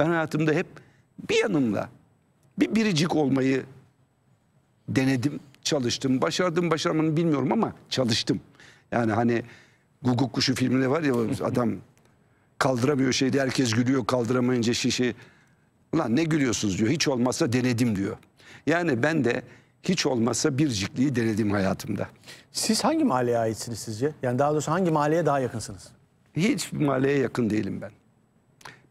Ben hayatımda hep bir yanımla bir biricik olmayı denedim, çalıştım. Başardım, başarmanı bilmiyorum ama çalıştım. Yani hani Guguk Kuşu filminde var ya adam kaldıramıyor şeydi herkes gülüyor kaldıramayınca şişi. Ulan ne gülüyorsunuz diyor hiç olmazsa denedim diyor. Yani ben de hiç olmazsa biricikliği denedim hayatımda. Siz hangi mahalleye aitsiniz sizce? Yani daha doğrusu hangi mahalleye daha yakınsınız? Hiç mahalleye yakın değilim ben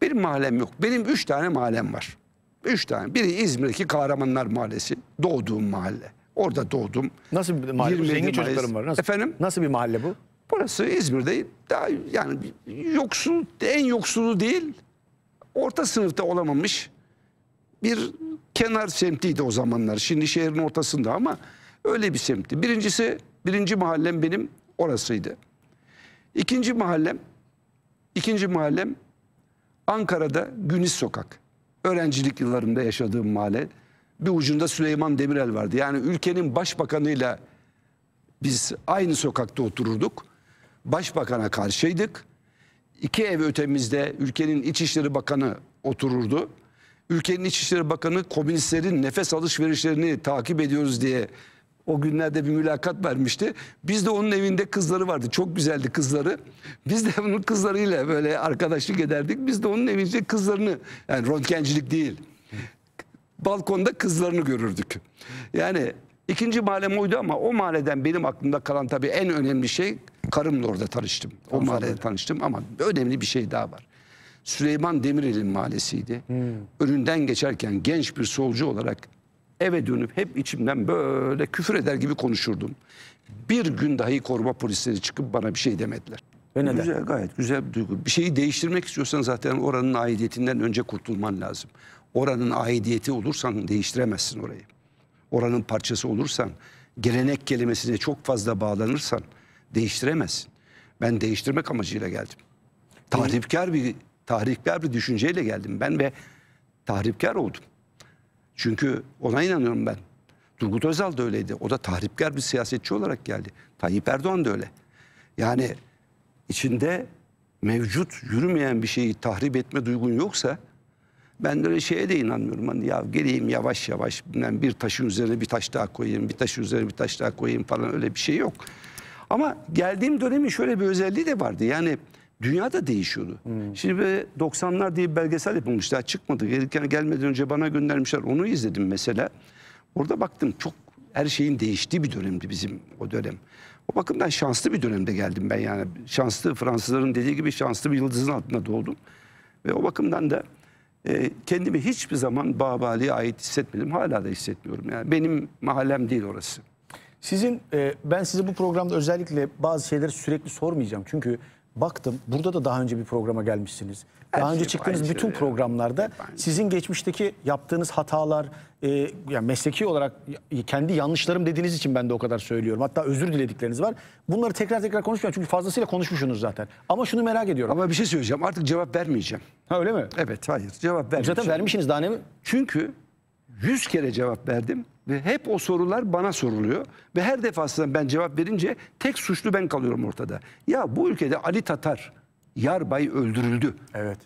bir mahallem yok. Benim üç tane mahallem var. Üç tane. Biri İzmir'deki Kahramanlar Mahallesi. Doğduğum mahalle. Orada doğdum. Nasıl bir mahalle? Zengin çocuklarım var. Nasıl, Efendim? Nasıl bir mahalle bu? Burası İzmir'de daha yani yoksul en yoksulu değil orta sınıfta olamamış bir kenar semtiydi o zamanlar. Şimdi şehrin ortasında ama öyle bir semtti. Birincisi birinci mahallem benim orasıydı. İkinci mahallem ikinci mahallem Ankara'da Güniz Sokak. Öğrencilik yıllarında yaşadığım mahalle. Bir ucunda Süleyman Demirel vardı. Yani ülkenin başbakanıyla biz aynı sokakta otururduk. Başbakana karşıydık. İki ev ötemizde ülkenin İçişleri Bakanı otururdu. Ülkenin İçişleri Bakanı komünistlerin nefes alışverişlerini takip ediyoruz diye o günlerde bir mülakat vermişti. Biz de onun evinde kızları vardı. Çok güzeldi kızları. Biz de onun kızlarıyla böyle arkadaşlık ederdik. Biz de onun evinde kızlarını yani röntgencilik değil. Balkonda kızlarını görürdük. Yani ikinci mahallem oydu ama o mahalleden benim aklımda kalan tabii en önemli şey karımla orada tanıştım. O Anladım. mahallede tanıştım ama önemli bir şey daha var. Süleyman Demirel'in mahallesiydi. Hmm. Önünden geçerken genç bir solcu olarak eve dönüp hep içimden böyle küfür eder gibi konuşurdum. Bir gün dahi koruma polisleri çıkıp bana bir şey demediler. Ve neden? Güzel, gayet güzel bir duygu. Bir şeyi değiştirmek istiyorsan zaten oranın aidiyetinden önce kurtulman lazım. Oranın aidiyeti olursan değiştiremezsin orayı. Oranın parçası olursan, gelenek kelimesine çok fazla bağlanırsan değiştiremezsin. Ben değiştirmek amacıyla geldim. Tahripkar bir tahripkar bir düşünceyle geldim ben ve tahripkar oldum. Çünkü ona inanıyorum ben. Turgut Özal da öyleydi. O da tahripkar bir siyasetçi olarak geldi. Tayyip Erdoğan da öyle. Yani içinde mevcut yürümeyen bir şeyi tahrip etme duygun yoksa ben böyle şeye de inanmıyorum. Hani ya geleyim yavaş yavaş bilmem bir taşın üzerine bir taş daha koyayım, bir taşın üzerine bir taş daha koyayım falan öyle bir şey yok. Ama geldiğim dönemin şöyle bir özelliği de vardı. Yani dünya da değişiyordu. Hmm. Şimdi böyle 90'lar diye bir belgesel yapılmış çıkmadı. Gelirken gelmeden önce bana göndermişler onu izledim mesela. Orada baktım çok her şeyin değiştiği bir dönemdi bizim o dönem. O bakımdan şanslı bir dönemde geldim ben yani. Şanslı Fransızların dediği gibi şanslı bir yıldızın altında doğdum. Ve o bakımdan da e, kendimi hiçbir zaman Babali'ye ait hissetmedim. Hala da hissetmiyorum. Yani benim mahallem değil orası. Sizin e, ben size bu programda özellikle bazı şeyleri sürekli sormayacağım. Çünkü baktım. Burada da daha önce bir programa gelmişsiniz. Daha önce şey çıktığınız bütün programlarda sizin geçmişteki yaptığınız hatalar, e, yani mesleki olarak kendi yanlışlarım dediğiniz için ben de o kadar söylüyorum. Hatta özür diledikleriniz var. Bunları tekrar tekrar konuşmuyorum çünkü fazlasıyla konuşmuşsunuz zaten. Ama şunu merak ediyorum. Ama bir şey söyleyeceğim. Artık cevap vermeyeceğim. Ha öyle mi? Evet, hayır. Cevap vermeyeceğim. Zaten vermişsiniz daha ne Çünkü 100 kere cevap verdim ve hep o sorular bana soruluyor. Ve her defasında ben cevap verince tek suçlu ben kalıyorum ortada. Ya bu ülkede Ali Tatar, Yarbay öldürüldü. Evet.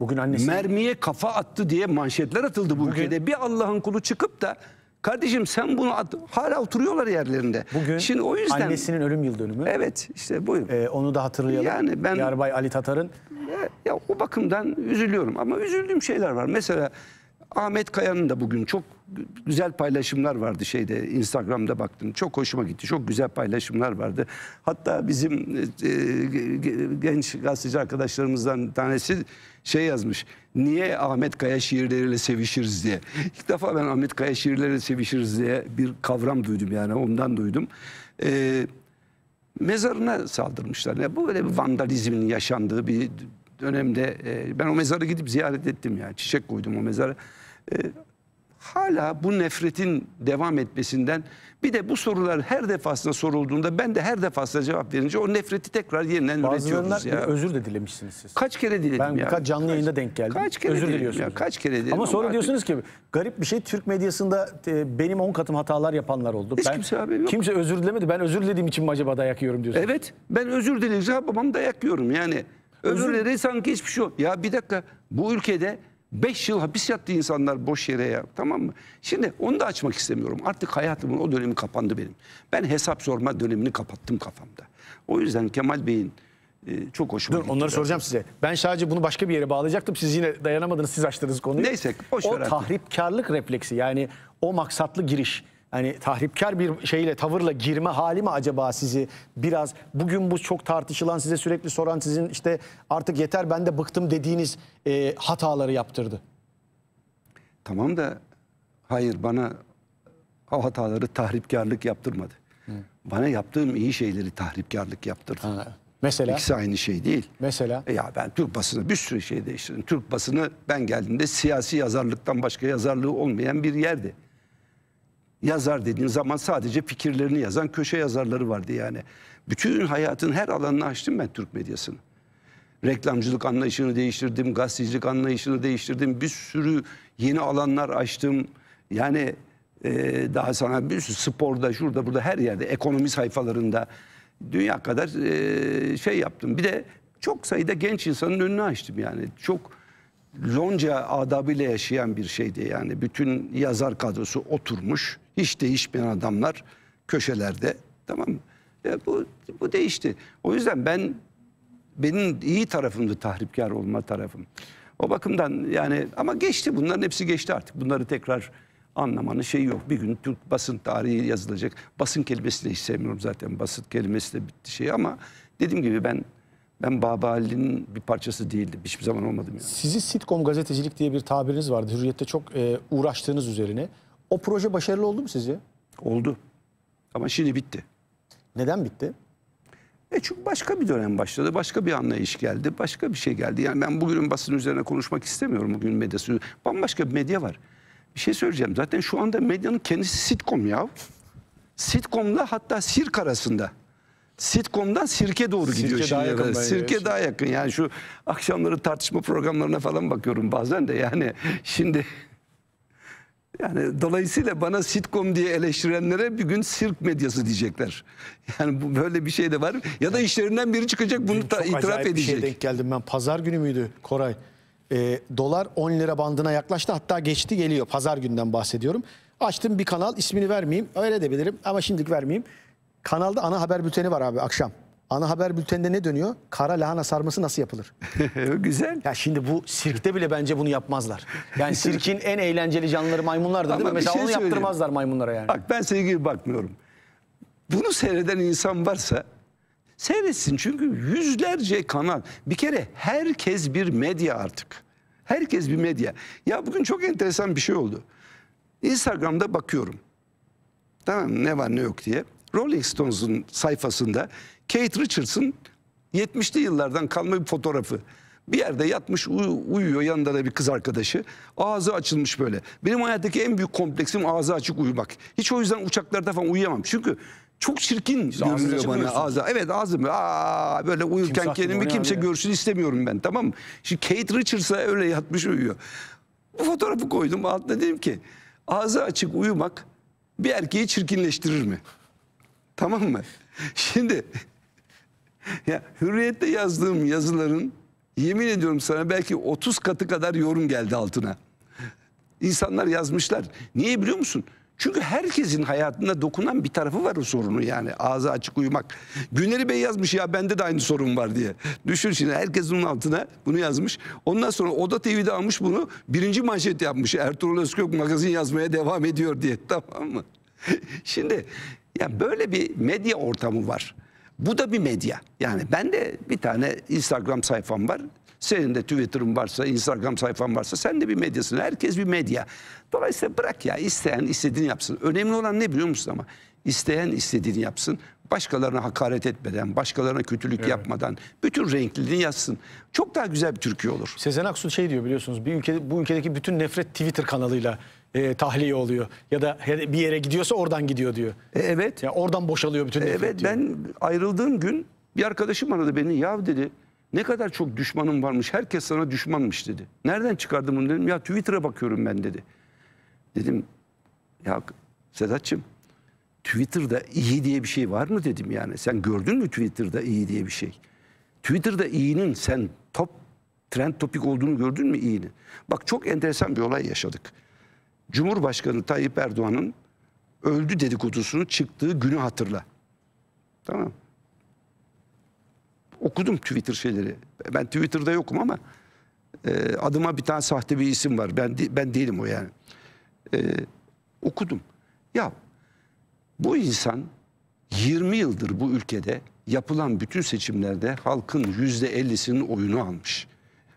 Bugün annesi... Mermiye kafa attı diye manşetler atıldı bu Bugün... ülkede. Bir Allah'ın kulu çıkıp da kardeşim sen bunu at... Hala oturuyorlar yerlerinde. Bugün Şimdi o yüzden... annesinin ölüm yıl dönümü. Evet işte buyurun. Ee, onu da hatırlayalım. Yani ben... Yarbay Ali Tatar'ın. Ya, ya o bakımdan üzülüyorum ama üzüldüğüm şeyler var. Mesela Ahmet Kaya'nın da bugün çok güzel paylaşımlar vardı şeyde Instagram'da baktım. Çok hoşuma gitti. Çok güzel paylaşımlar vardı. Hatta bizim e, e genç gazeteci arkadaşlarımızdan tanesi şey yazmış. Niye Ahmet Kaya şiirleriyle sevişiriz diye. ilk defa ben Ahmet Kaya şiirleriyle sevişiriz diye bir kavram duydum yani ondan duydum. E, mezarına saldırmışlar. Yani bu böyle bir vandalizmin yaşandığı bir dönemde e, ben o mezarı gidip ziyaret ettim yani çiçek koydum o mezarı E, hala bu nefretin devam etmesinden bir de bu sorular her defasında sorulduğunda ben de her defasında cevap verince o nefreti tekrar yeniden üretiyoruz ya. özür de dilemişsiniz siz. Kaç kere diledim ben ya. Ben birkaç canlı yayında denk geldim. Kaç kere özür diliyorsunuz. Ya, kaç kere diledim. Ama sonra artık. diyorsunuz ki garip bir şey Türk medyasında e, benim on katım hatalar yapanlar oldu. Hiç ben, kimse haberi yok. Kimse özür dilemedi. Ben özür dilediğim için mi acaba dayak yiyorum diyorsunuz? Evet. Ben özür dilediğim için babam dayak yiyorum yani. Özürleri sanki hiçbir şey yok. Ya bir dakika bu ülkede 5 yıl hapis yattı insanlar boş yere ya tamam mı? Şimdi onu da açmak istemiyorum. Artık hayatımın o dönemi kapandı benim. Ben hesap sorma dönemini kapattım kafamda. O yüzden Kemal Bey'in e, çok hoşuma Dur, gitti. Onları soracağım size. Ben sadece bunu başka bir yere bağlayacaktım. Siz yine dayanamadınız siz açtınız konuyu. Neyse boş O tahripkarlık refleksi yani o maksatlı giriş yani tahripkar bir şeyle tavırla girme hali mi acaba sizi biraz bugün bu çok tartışılan size sürekli soran sizin işte artık yeter ben de bıktım dediğiniz e, hataları yaptırdı? Tamam da hayır bana o hataları tahripkarlık yaptırmadı. Hı. Bana yaptığım iyi şeyleri tahripkarlık yaptırdı. Ha. Mesela? İkisi aynı şey değil. Mesela? E ya ben Türk basını bir sürü şey değiştirdim. Türk basını ben geldiğimde siyasi yazarlıktan başka yazarlığı olmayan bir yerdi yazar dediğin zaman sadece fikirlerini yazan köşe yazarları vardı yani. Bütün hayatın her alanını açtım ben Türk medyasını. Reklamcılık anlayışını değiştirdim, gazetecilik anlayışını değiştirdim. Bir sürü yeni alanlar açtım. Yani e, daha sana bir sürü sporda, şurada, burada her yerde, ekonomi sayfalarında dünya kadar e, şey yaptım. Bir de çok sayıda genç insanın önünü açtım yani. Çok lonca adabıyla yaşayan bir şeydi yani. Bütün yazar kadrosu oturmuş. Hiç değişmeyen adamlar köşelerde tamam mı? bu, bu değişti. O yüzden ben benim iyi tarafımdı tahripkar olma tarafım. O bakımdan yani ama geçti bunların hepsi geçti artık. Bunları tekrar anlamanın şeyi yok. Bir gün Türk basın tarihi yazılacak. Basın kelimesini hiç sevmiyorum zaten. Basın kelimesi de bitti şey ama dediğim gibi ben ben Baba Ali'nin bir parçası değildim. Hiçbir zaman olmadım yani. Sizin sitcom gazetecilik diye bir tabiriniz vardı. Hürriyet'te çok e, uğraştığınız üzerine. O proje başarılı oldu mu sizce? Oldu. Ama şimdi bitti. Neden bitti? E çünkü başka bir dönem başladı, başka bir anlayış geldi, başka bir şey geldi. Yani ben bugünün basın üzerine konuşmak istemiyorum bugün medyası. Bambaşka bir medya var. Bir şey söyleyeceğim. Zaten şu anda medyanın kendisi sitcom ya. Sitcom'da hatta sirk arasında. Sitcom'dan sirke doğru sirke gidiyor daha şimdi. Yakın sirke daha yakın. Yani şu akşamları tartışma programlarına falan bakıyorum bazen de yani şimdi yani dolayısıyla bana sitcom diye eleştirenlere bir gün sirk medyası diyecekler. Yani bu böyle bir şey de var. Ya da işlerinden biri çıkacak bunu ta, itiraf edecek. Çok bir şey denk geldim ben. Pazar günü müydü Koray? E, dolar 10 lira bandına yaklaştı hatta geçti geliyor. Pazar günden bahsediyorum. Açtım bir kanal ismini vermeyeyim öyle de bilirim ama şimdilik vermeyeyim. Kanalda ana haber bülteni var abi akşam ana haber bülteninde ne dönüyor? Kara lahana sarması nasıl yapılır? Güzel. Ya şimdi bu sirkte bile bence bunu yapmazlar. Yani sirkin en eğlenceli canlıları maymunlardır Ama değil mi? Mesela şey onu söyleyeyim. yaptırmazlar maymunlara yani. Bak ben senin gibi bakmıyorum. Bunu seyreden insan varsa seyretsin. Çünkü yüzlerce kanal. Bir kere herkes bir medya artık. Herkes bir medya. Ya bugün çok enteresan bir şey oldu. Instagram'da bakıyorum. Tamam ne var ne yok diye. Rolling Stones'un sayfasında Kate Richards'ın 70'li yıllardan kalma bir fotoğrafı. Bir yerde yatmış uyuyor yanında da bir kız arkadaşı. Ağzı açılmış böyle. Benim hayattaki en büyük kompleksim ağzı açık uyumak. Hiç o yüzden uçaklarda falan uyuyamam. Çünkü çok çirkin işte görünüyor bana ağzı. Evet ağzım aa, böyle uyurken kimse kendimi kimse ya. görsün istemiyorum ben tamam mı? Şimdi Kate Richards'a öyle yatmış uyuyor. Bu fotoğrafı koydum altına dedim ki ağzı açık uyumak bir erkeği çirkinleştirir mi? Tamam mı? Şimdi ya Hürriyet'te yazdığım yazıların yemin ediyorum sana belki 30 katı kadar yorum geldi altına. İnsanlar yazmışlar. Niye biliyor musun? Çünkü herkesin hayatında dokunan bir tarafı var o sorunu yani ağzı açık uyumak. Güneri Bey yazmış ya bende de aynı sorun var diye. Düşün şimdi herkes bunun altına bunu yazmış. Ondan sonra Oda TV'de almış bunu birinci manşet yapmış. Ertuğrul Özkök magazin yazmaya devam ediyor diye tamam mı? şimdi ya böyle bir medya ortamı var. Bu da bir medya. Yani ben de bir tane Instagram sayfam var. Senin de Twitter'ın varsa, Instagram sayfan varsa sen de bir medyasın. Herkes bir medya. Dolayısıyla bırak ya isteyen istediğini yapsın. Önemli olan ne biliyor musun ama? İsteyen istediğini yapsın. Başkalarına hakaret etmeden, başkalarına kötülük evet. yapmadan bütün renkliliğini yazsın. Çok daha güzel bir Türkiye olur. Sezen Aksu şey diyor biliyorsunuz. Bir ülke, bu ülkedeki bütün nefret Twitter kanalıyla e, tahliye oluyor. Ya da bir yere gidiyorsa oradan gidiyor diyor. E, evet. Ya yani oradan boşalıyor bütün. E, evet diyor. ben ayrıldığım gün bir arkadaşım aradı beni. Ya dedi ne kadar çok düşmanım varmış. Herkes sana düşmanmış dedi. Nereden çıkardım bunu dedim. Ya Twitter'a bakıyorum ben dedi. Dedim ya Sedat'cığım Twitter'da iyi diye bir şey var mı dedim yani. Sen gördün mü Twitter'da iyi diye bir şey? Twitter'da iyinin sen top trend topik olduğunu gördün mü iyinin? Bak çok enteresan bir olay yaşadık. Cumhurbaşkanı Tayyip Erdoğan'ın öldü dedikodusunun çıktığı günü hatırla. Tamam Okudum Twitter şeyleri. Ben Twitter'da yokum ama e, adıma bir tane sahte bir isim var. Ben ben değilim o yani. E, okudum. Ya bu insan 20 yıldır bu ülkede yapılan bütün seçimlerde halkın %50'sinin oyunu almış.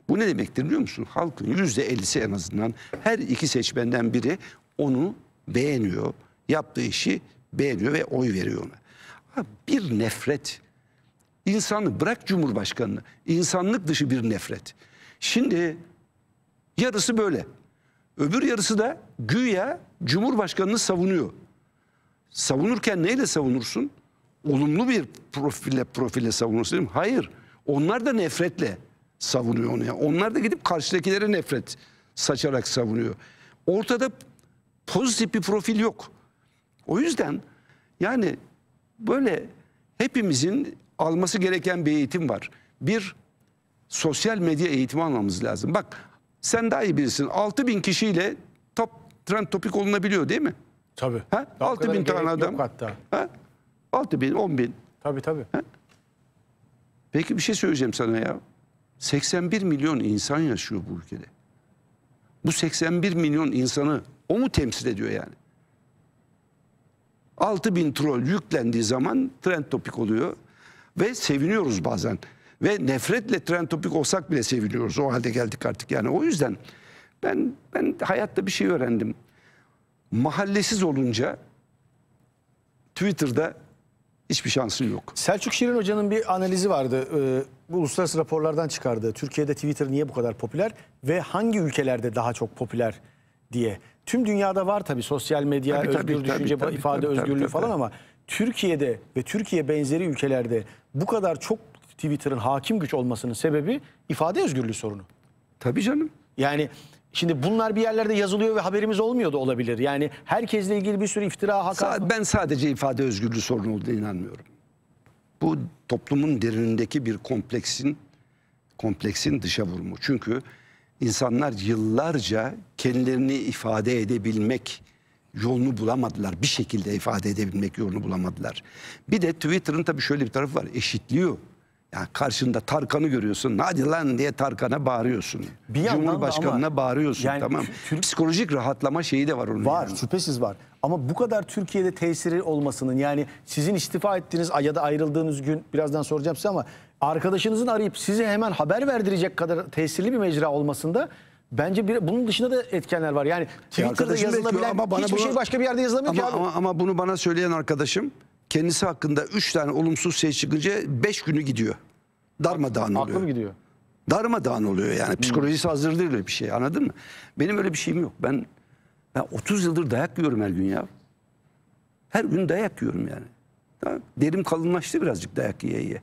Bu ne demektir biliyor musun? Halkın yüzde ellisi en azından her iki seçmenden biri onu beğeniyor. Yaptığı işi beğeniyor ve oy veriyor ona. Bir nefret. İnsanlık bırak Cumhurbaşkanını. İnsanlık dışı bir nefret. Şimdi yarısı böyle. Öbür yarısı da güya Cumhurbaşkanını savunuyor. Savunurken neyle savunursun? Olumlu bir profile profille savunursun. Hayır. Onlar da nefretle savunuyor onu. Yani onlar da gidip karşıdakilere nefret saçarak savunuyor. Ortada pozitif bir profil yok. O yüzden yani böyle hepimizin alması gereken bir eğitim var. Bir sosyal medya eğitimi almamız lazım. Bak sen daha iyi bilirsin. 6 bin kişiyle top, trend topik olunabiliyor değil mi? Tabii. Ha? 6 bin tane adam. hatta. Ha? 6 bin, 10 bin. Tabii tabii. Ha? Peki bir şey söyleyeceğim sana ya. 81 milyon insan yaşıyor bu ülkede. Bu 81 milyon insanı o mu temsil ediyor yani? 6 bin troll yüklendiği zaman trend topik oluyor. Ve seviniyoruz bazen. Ve nefretle trend topik olsak bile seviniyoruz. O halde geldik artık yani. O yüzden ben, ben hayatta bir şey öğrendim. Mahallesiz olunca Twitter'da hiçbir şansın yok. Selçuk Şirin Hoca'nın bir analizi vardı. Ee, bu uluslararası raporlardan çıkardı. Türkiye'de Twitter niye bu kadar popüler ve hangi ülkelerde daha çok popüler diye. Tüm dünyada var tabii sosyal medya, tabii, özgür tabii, düşünce, tabii, ifade tabii, özgürlüğü tabii, falan tabii. ama Türkiye'de ve Türkiye benzeri ülkelerde bu kadar çok Twitter'ın hakim güç olmasının sebebi ifade özgürlüğü sorunu. Tabii canım. Yani Şimdi bunlar bir yerlerde yazılıyor ve haberimiz olmuyor da olabilir. Yani herkesle ilgili bir sürü iftira, hakaret. Ben sadece ifade özgürlüğü sorunu olduğuna inanmıyorum. Bu toplumun derinindeki bir kompleksin kompleksin dışa vurumu. Çünkü insanlar yıllarca kendilerini ifade edebilmek yolunu bulamadılar. Bir şekilde ifade edebilmek yolunu bulamadılar. Bir de Twitter'ın tabii şöyle bir tarafı var. Eşitliyor ya karşında Tarkan'ı görüyorsun. Hadi lan diye Tarkan'a bağırıyorsun. Bir Cumhurbaşkanına ama, bağırıyorsun yani, tamam. Psikolojik rahatlama şeyi de var onun. Var yanında. şüphesiz var. Ama bu kadar Türkiye'de tesiri olmasının yani sizin istifa ettiğiniz ya da ayrıldığınız gün birazdan soracağım size ama arkadaşınızın arayıp size hemen haber verdirecek kadar tesirli bir mecra olmasında Bence bir, bunun dışında da etkenler var. Yani Twitter'da ya yazılabilen ama bana hiçbir bunu, şey başka bir yerde yazılamıyor ama, ki abi. Ama, ama bunu bana söyleyen arkadaşım kendisi hakkında 3 tane olumsuz şey çıkınca 5 günü gidiyor. Darmadağın oluyor. Aklım gidiyor. Darmadağın oluyor yani. Hmm. Psikolojisi hazır değil öyle bir şey anladın mı? Benim öyle bir şeyim yok. Ben, ben 30 yıldır dayak yiyorum her gün ya. Her gün dayak yiyorum yani. derim kalınlaştı birazcık dayak yiye yiye.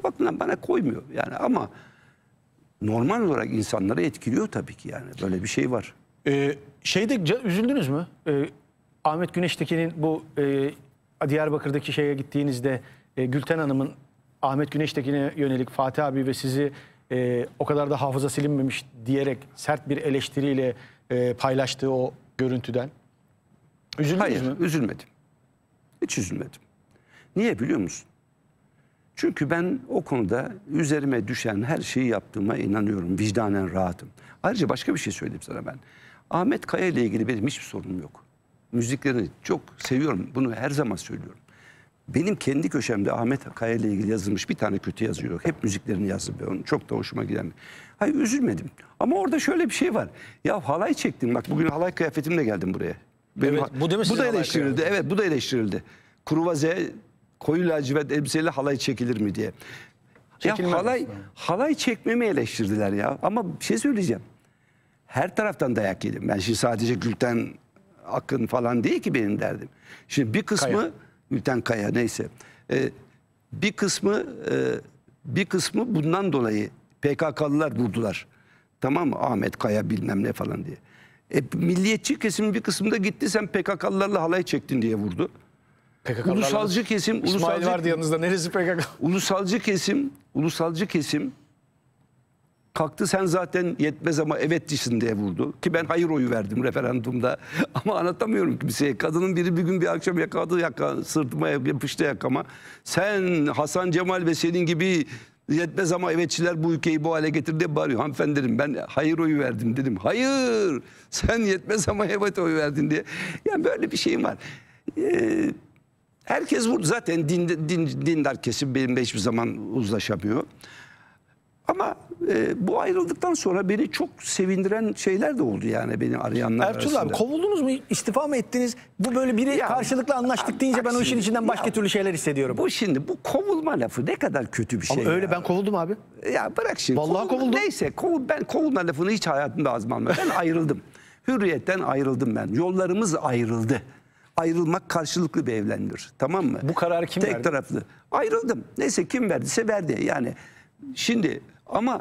O bakımdan bana koymuyor yani ama normal olarak insanları etkiliyor tabii ki yani. Böyle bir şey var. Ee, şeyde üzüldünüz mü? Ee, Ahmet Güneş'tekinin bu e, Diyarbakır'daki şeye gittiğinizde e, Gülten Hanım'ın Ahmet Güneş'tekine yönelik Fatih abi ve sizi e, o kadar da hafıza silinmemiş diyerek sert bir eleştiriyle e, paylaştığı o görüntüden? Üzüldünüz Hayır, üzülmedim. Hiç üzülmedim. Niye biliyor musun? Çünkü ben o konuda üzerime düşen her şeyi yaptığıma inanıyorum. Vicdanen rahatım. Ayrıca başka bir şey söyleyeyim sana ben. Ahmet Kaya ile ilgili benim hiçbir sorunum yok müziklerini çok seviyorum. Bunu her zaman söylüyorum. Benim kendi köşemde Ahmet Kaya ile ilgili yazılmış bir tane kötü yazıyor. Hep müziklerini yazdı ve onun çok da hoşuma giden. Hayır üzülmedim. Ama orada şöyle bir şey var. Ya halay çektim. Bak bugün halay kıyafetimle geldim buraya. Benim, evet, bu, değil mi bu da eleştirildi. Evet bu da eleştirildi. Kruvaze koyu lacivert elbiseyle halay çekilir mi diye. Çekilmez ya halay, aslında. halay çekmemi eleştirdiler ya. Ama bir şey söyleyeceğim. Her taraftan dayak yedim. Ben şimdi sadece Gülten Akın falan değil ki benim derdim. Şimdi bir kısmı Kaya. Gülten Kaya neyse. E, bir kısmı e, bir kısmı bundan dolayı PKK'lılar vurdular. Tamam mı? Ahmet Kaya bilmem ne falan diye. E, milliyetçi kesim bir kısmında gitti sen PKK'lılarla halay çektin diye vurdu. Ulusalcı kesim, İsmail ulusalcı, vardı yanınızda. Neresi PKK? Ulusalcı kesim, ulusalcı kesim kalktı sen zaten yetmez ama evet evetçisin diye vurdu. Ki ben hayır oyu verdim referandumda. ama anlatamıyorum kimseye. Kadının biri bir gün bir akşam yakaladı yaka, sırtıma yapıştı yakama. Sen Hasan Cemal ve senin gibi yetmez ama evetçiler bu ülkeyi bu hale getirdi bağırıyor. Hanımefendim ben hayır oyu verdim dedim. Hayır sen yetmez ama evet oyu verdin diye. Yani böyle bir şeyim var. Ee, herkes vurdu. Zaten din, din, dindar kesim benimle hiçbir zaman uzlaşamıyor. Ama e, bu ayrıldıktan sonra beni çok sevindiren şeyler de oldu yani beni arayanlar Ertuğrul arasında. abi kovuldunuz mu istifa mı ettiniz? Bu böyle biri ya, karşılıklı anlaştık a, deyince ben o işin içinden başka ya, türlü şeyler hissediyorum. Bu şimdi bu kovulma lafı ne kadar kötü bir şey. Ama öyle ya. ben kovuldum abi. Ya bırak şimdi. Vallahi kovulma, kovuldum. Neyse kovul, ben kovulma lafını hiç hayatımda ağzıma almadım. Ben ayrıldım. Hürriyetten ayrıldım ben. Yollarımız ayrıldı ayrılmak karşılıklı bir evlendir. Tamam mı? Bu kararı kim Tek verdi? Tek taraflı. Ayrıldım. Neyse kim verdiyse verdi. Yani şimdi ama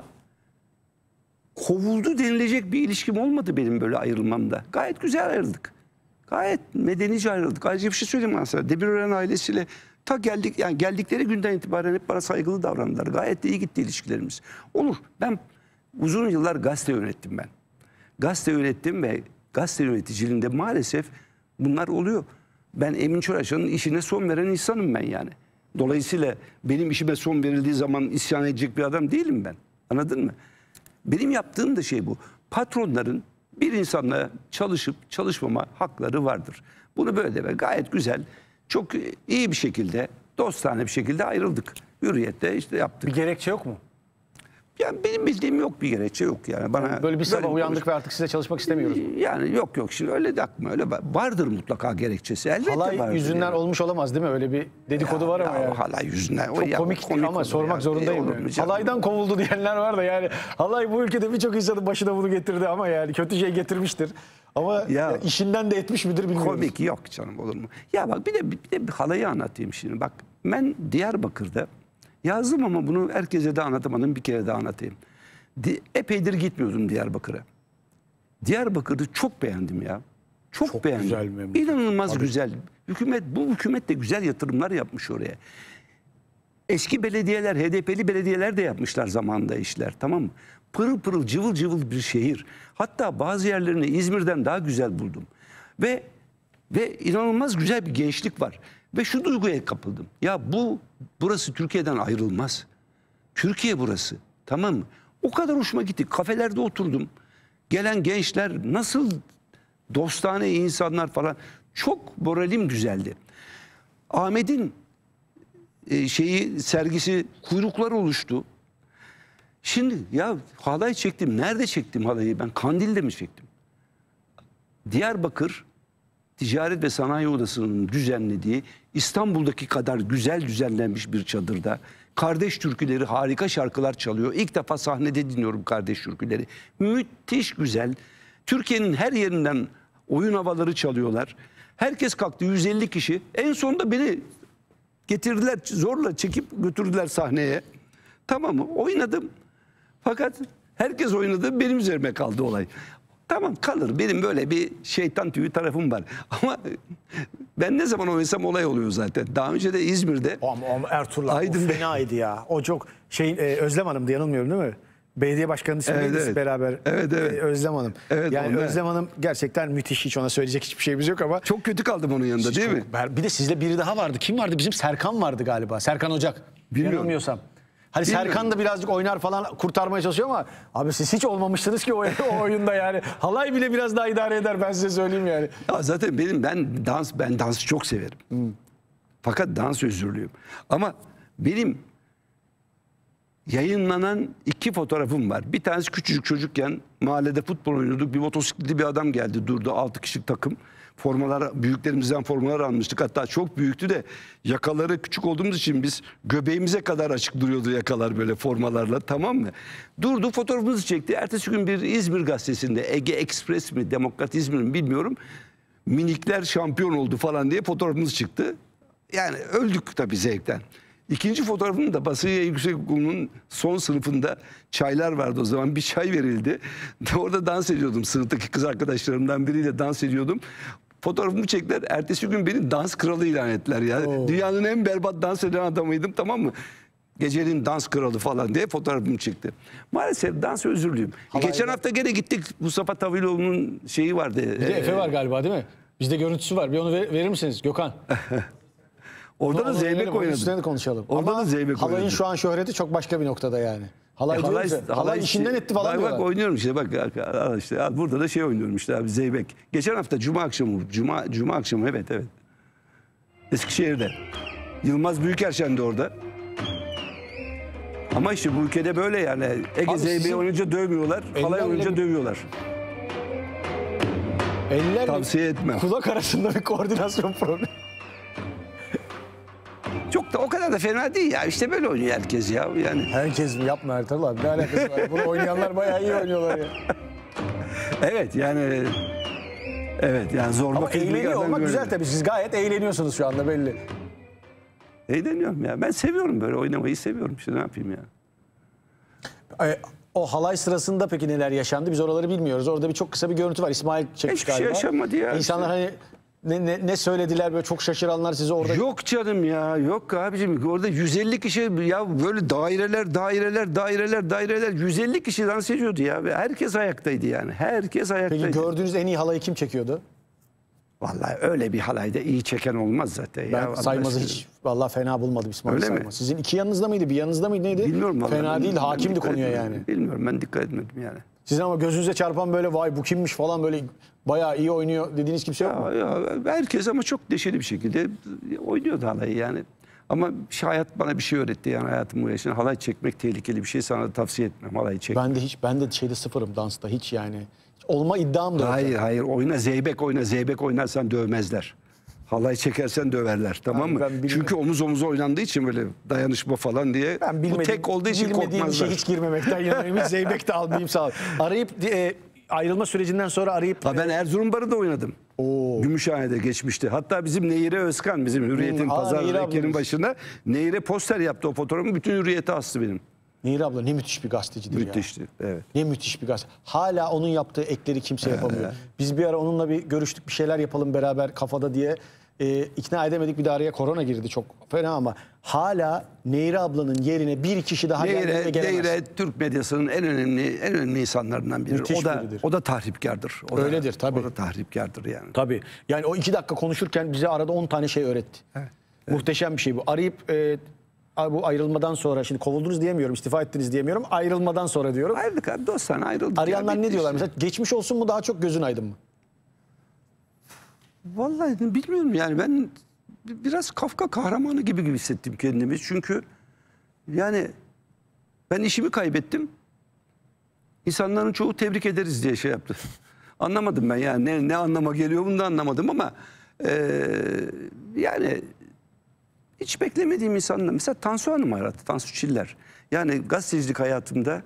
kovuldu denilecek bir ilişkim olmadı benim böyle ayrılmamda. Gayet güzel ayrıldık. Gayet medenice ayrıldık. Ayrıca bir şey söyleyeyim ben sana. Demirören ailesiyle ta geldik yani geldikleri günden itibaren hep bana saygılı davrandılar. Gayet de iyi gitti ilişkilerimiz. Olur. Ben uzun yıllar gazete yönettim ben. Gazete yönettim ve gazete yöneticiliğinde maalesef bunlar oluyor. Ben Emin Çoraşan'ın işine son veren insanım ben yani. Dolayısıyla benim işime son verildiği zaman isyan edecek bir adam değilim ben. Anladın mı? Benim yaptığım da şey bu. Patronların bir insanla çalışıp çalışmama hakları vardır. Bunu böyle de gayet güzel, çok iyi bir şekilde, dostane bir şekilde ayrıldık. Hürriyette işte yaptık. Bir gerekçe yok mu? Yani benim bildiğim yok bir gerekçe yok yani. Bana böyle bir sabah böyle uyandık konuş... ve artık size çalışmak istemiyoruz. Ee, yani yok yok şimdi öyle de öyle vardır mutlaka gerekçesi elbette halay vardır. yüzünden yani. olmuş olamaz değil mi? Öyle bir dedikodu ya, var ama ya, yani. Halay yüzünden. Çok ya, komik, komik ama sormak ya. zorundayım. E, yani. Şey Halaydan kovuldu diyenler var da yani halay bu ülkede birçok insanın başına bunu getirdi ama yani kötü şey getirmiştir. Ama ya, işinden de etmiş midir bilmiyorum. Komik yok canım olur mu? Ya bak bir de bir, de bir halayı anlatayım şimdi. Bak ben Diyarbakır'da Yazdım ama bunu herkese de anlatamadım. Bir kere daha anlatayım. Di, epeydir gitmiyordum Diyarbakır'a. Diyarbakır'da çok beğendim ya. Çok, çok beğendim. Güzel İnanılmaz Abi. güzel. Hükümet bu hükümet de güzel yatırımlar yapmış oraya. Eski belediyeler, HDP'li belediyeler de yapmışlar zamanında işler tamam mı? Pırıl pırıl cıvıl cıvıl bir şehir. Hatta bazı yerlerini İzmir'den daha güzel buldum. Ve ve inanılmaz güzel bir gençlik var. Ve şu duyguya kapıldım. Ya bu burası Türkiye'den ayrılmaz. Türkiye burası. Tamam mı? O kadar hoşuma gitti. Kafelerde oturdum. Gelen gençler nasıl dostane insanlar falan. Çok moralim güzeldi. Ahmet'in e, şeyi sergisi kuyruklar oluştu. Şimdi ya halay çektim. Nerede çektim halayı? Ben Kandil'de mi çektim? Diyarbakır Ticaret ve Sanayi Odası'nın düzenlediği İstanbul'daki kadar güzel düzenlenmiş bir çadırda kardeş türküleri harika şarkılar çalıyor. İlk defa sahnede dinliyorum kardeş türküleri. Müthiş güzel. Türkiye'nin her yerinden oyun havaları çalıyorlar. Herkes kalktı 150 kişi. En sonunda beni getirdiler zorla çekip götürdüler sahneye. Tamam mı? Oynadım. Fakat herkes oynadı benim üzerime kaldı olay. Tamam kalır. Benim böyle bir şeytan tüyü tarafım var. Ama ben ne zaman oynasam olay oluyor zaten. Daha önce de İzmir'de. Ama, ama Ertuğrul Aydın o fenaydı ya. O çok şey e, Özlem Hanım diye yanılmıyorum değil mi? Belediye başkanının ismiyle evet, evet. beraber evet, evet. E, Özlem Hanım. Evet, yani onda. Özlem Hanım gerçekten müthiş hiç ona söyleyecek hiçbir şeyimiz yok ama. Çok kötü kaldım onun yanında değil çok, mi? Bir de sizde biri daha vardı. Kim vardı? Bizim Serkan vardı galiba. Serkan Ocak. Bilmiyorum. Yanılmıyorsam. Hani Bilmiyorum. Serkan da birazcık oynar falan kurtarmaya çalışıyor ama abi siz hiç olmamıştınız ki o, o oyunda yani. Halay bile biraz daha idare eder ben size söyleyeyim yani. Ya zaten benim ben dans ben dansı çok severim. Hmm. Fakat dans özürlüyüm. Ama benim yayınlanan iki fotoğrafım var. Bir tanesi küçücük çocukken mahallede futbol oynuyorduk. Bir motosikletli bir adam geldi durdu Altı kişilik takım. Formalar büyüklerimizden formalar almıştık. Hatta çok büyüktü de yakaları küçük olduğumuz için biz göbeğimize kadar açık duruyordu yakalar böyle formalarla tamam mı? Durdu fotoğrafımızı çekti. Ertesi gün bir İzmir gazetesinde Ege Express mi Demokrat İzmir mi bilmiyorum. Minikler şampiyon oldu falan diye fotoğrafımız çıktı. Yani öldük tabii zevkten. İkinci fotoğrafını da Basırya Yüksekokulu'nun son sınıfında çaylar vardı o zaman. Bir çay verildi. Orada dans ediyordum. Sınıftaki kız arkadaşlarımdan biriyle dans ediyordum. Fotoğrafımı çektiler. Ertesi gün beni dans kralı ilan ettiler. Yani dünyanın en berbat dans eden adamıydım tamam mı? Gecenin dans kralı falan diye fotoğrafımı çekti. Maalesef dans özürlüyüm. E, Halayda. Geçen hafta gene gittik Mustafa Taviloğlu'nun şeyi vardı. Bir de e, Efe var galiba değil mi? Bizde görüntüsü var. Bir onu verir misiniz Gökhan? Orada da zeybek oynadı. konuşalım. Orada Ama da zeybek halayın şu an şöhreti çok başka bir noktada yani. Halay, e, halay, halay, halay işinden işte, etti falan bak, bak oynuyorum işte bak işte burada da şey oynuyorum işte abi zeybek. Geçen hafta cuma akşamı cuma cuma akşamı evet evet. Eskişehir'de. Yılmaz Büyükerşen de orada. Ama işte bu ülkede böyle yani Ege Abi Zeybe'yi oynayınca dövmüyorlar, halay oynayınca mi? dövüyorlar. Ellerle Tavsiye etmem. Kulak arasında bir koordinasyon problemi. Çok da o kadar da fena değil ya. İşte böyle oynuyor herkes ya. Yani. Herkes Yapma Ertan abi. Ne alakası var? Bunu oynayanlar bayağı iyi oynuyorlar ya. evet yani... Evet yani zorba Ama eğleniyor olmak güzel tabii. Siz gayet eğleniyorsunuz şu anda belli. Eğleniyorum ya. Ben seviyorum böyle oynamayı seviyorum. şimdi ne yapayım ya. Ay, e, O halay sırasında peki neler yaşandı? Biz oraları bilmiyoruz. Orada bir çok kısa bir görüntü var. İsmail çekmiş Hiçbir şey yaşanmadı ya. İnsanlar hani ne, ne, ne söylediler böyle çok şaşıranlar sizi orada? Yok canım ya yok abicim orada 150 kişi ya böyle daireler daireler daireler daireler 150 kişi dans ediyordu ya ve herkes ayaktaydı yani herkes ayaktaydı. Peki gördüğünüz en iyi halayı kim çekiyordu? Vallahi öyle bir halayda iyi çeken olmaz zaten. Ben ya, saymazı hiç vallahi fena bulmadım İsmail Öyle Mi? Sizin iki yanınızda mıydı? Bir yanınızda mıydı neydi? Bilmiyorum vallahi. Fena ben, değil, hakimdi ben konuya etmedim. yani. Bilmiyorum ben dikkat etmedim yani. Sizin ama gözünüze çarpan böyle vay bu kimmiş falan böyle bayağı iyi oynuyor dediğiniz kimse ya, yok mu? Ya, herkes ama çok deşeli bir şekilde oynuyordu halayı yani. Ama şey hayat bana bir şey öğretti yani hayatım bu yaşında. Halay çekmek tehlikeli bir şey sana tavsiye etmem halay çekmek. Ben de hiç ben de şeyde sıfırım dansta hiç yani olma iddiam da yok. Hayır hayır oyna zeybek oyna zeybek oynarsan dövmezler. Halay çekersen döverler tamam Abi mı? Çünkü omuz omuza oynandığı için böyle dayanışma falan diye Ben bu bilmediğim- tek olduğu için bilmediğim şey korkmazlar. hiç girmemekten yanayım. Hiç zeybek de almayayım sağ ol. Arayıp e, ayrılma sürecinden sonra arayıp Ha ben Erzurum Barı'da oynadım. Oo. Gümüşhane'de geçmişti. Hatta bizim Nehire Özkan, bizim Hürriyet'in Hmm, aa, pazar Nehire başında Nehire poster yaptı o fotoğrafı. Bütün Hürriyet'e astı benim. Nehir abla ne müthiş bir gazetecidir Müthişti, ya. evet. Ne müthiş bir gazete. Hala onun yaptığı ekleri kimse yapamıyor. Biz bir ara onunla bir görüştük bir şeyler yapalım beraber kafada diye. E, ikna edemedik bir de araya korona girdi çok fena ama hala Nehir ablanın yerine bir kişi daha Nehir'e, gelmeye gelemez. Nehir'e Türk medyasının en önemli en önemli insanlarından biri. Müthiş o da biridir. o da tahripkardır. O Öyledir, da, tabii. O da tahripkardır yani. Tabii yani o iki dakika konuşurken bize arada 10 tane şey öğretti. Evet. Muhteşem bir şey bu. Arayıp e, bu ayrılmadan sonra şimdi kovuldunuz diyemiyorum, istifa ettiniz diyemiyorum. Ayrılmadan sonra diyorum. Ayrıldık abi dostan ayrıldık. Arayanlar ya, ne diyorlar mesela? Geçmiş olsun mu daha çok gözün aydın mı? Vallahi bilmiyorum yani ben biraz Kafka kahramanı gibi gibi hissettim kendimi. Çünkü yani ben işimi kaybettim. İnsanların çoğu tebrik ederiz diye şey yaptı. anlamadım ben yani ne, ne anlama geliyor bunu da anlamadım ama e, yani hiç beklemediğim insanla. Mesela Tansu Hanım aradı. Tansu Çiller. Yani gazetecilik hayatımda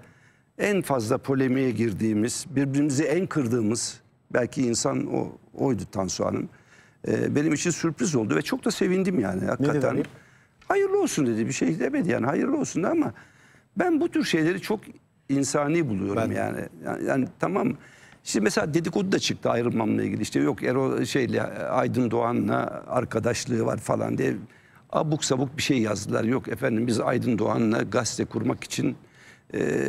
en fazla polemiğe girdiğimiz, birbirimizi en kırdığımız belki insan o oydu Tansu Hanım. Ee, benim için sürpriz oldu ve çok da sevindim yani hakikaten. Ne hayırlı olsun dedi bir şey demedi yani hayırlı olsun ama ben bu tür şeyleri çok insani buluyorum ben... yani. yani. Yani tamam işte mesela dedikodu da çıktı ayrılmamla ilgili işte yok Erol şeyle Aydın Doğan'la arkadaşlığı var falan diye abuk sabuk bir şey yazdılar. Yok efendim biz Aydın Doğan'la gazete kurmak için e,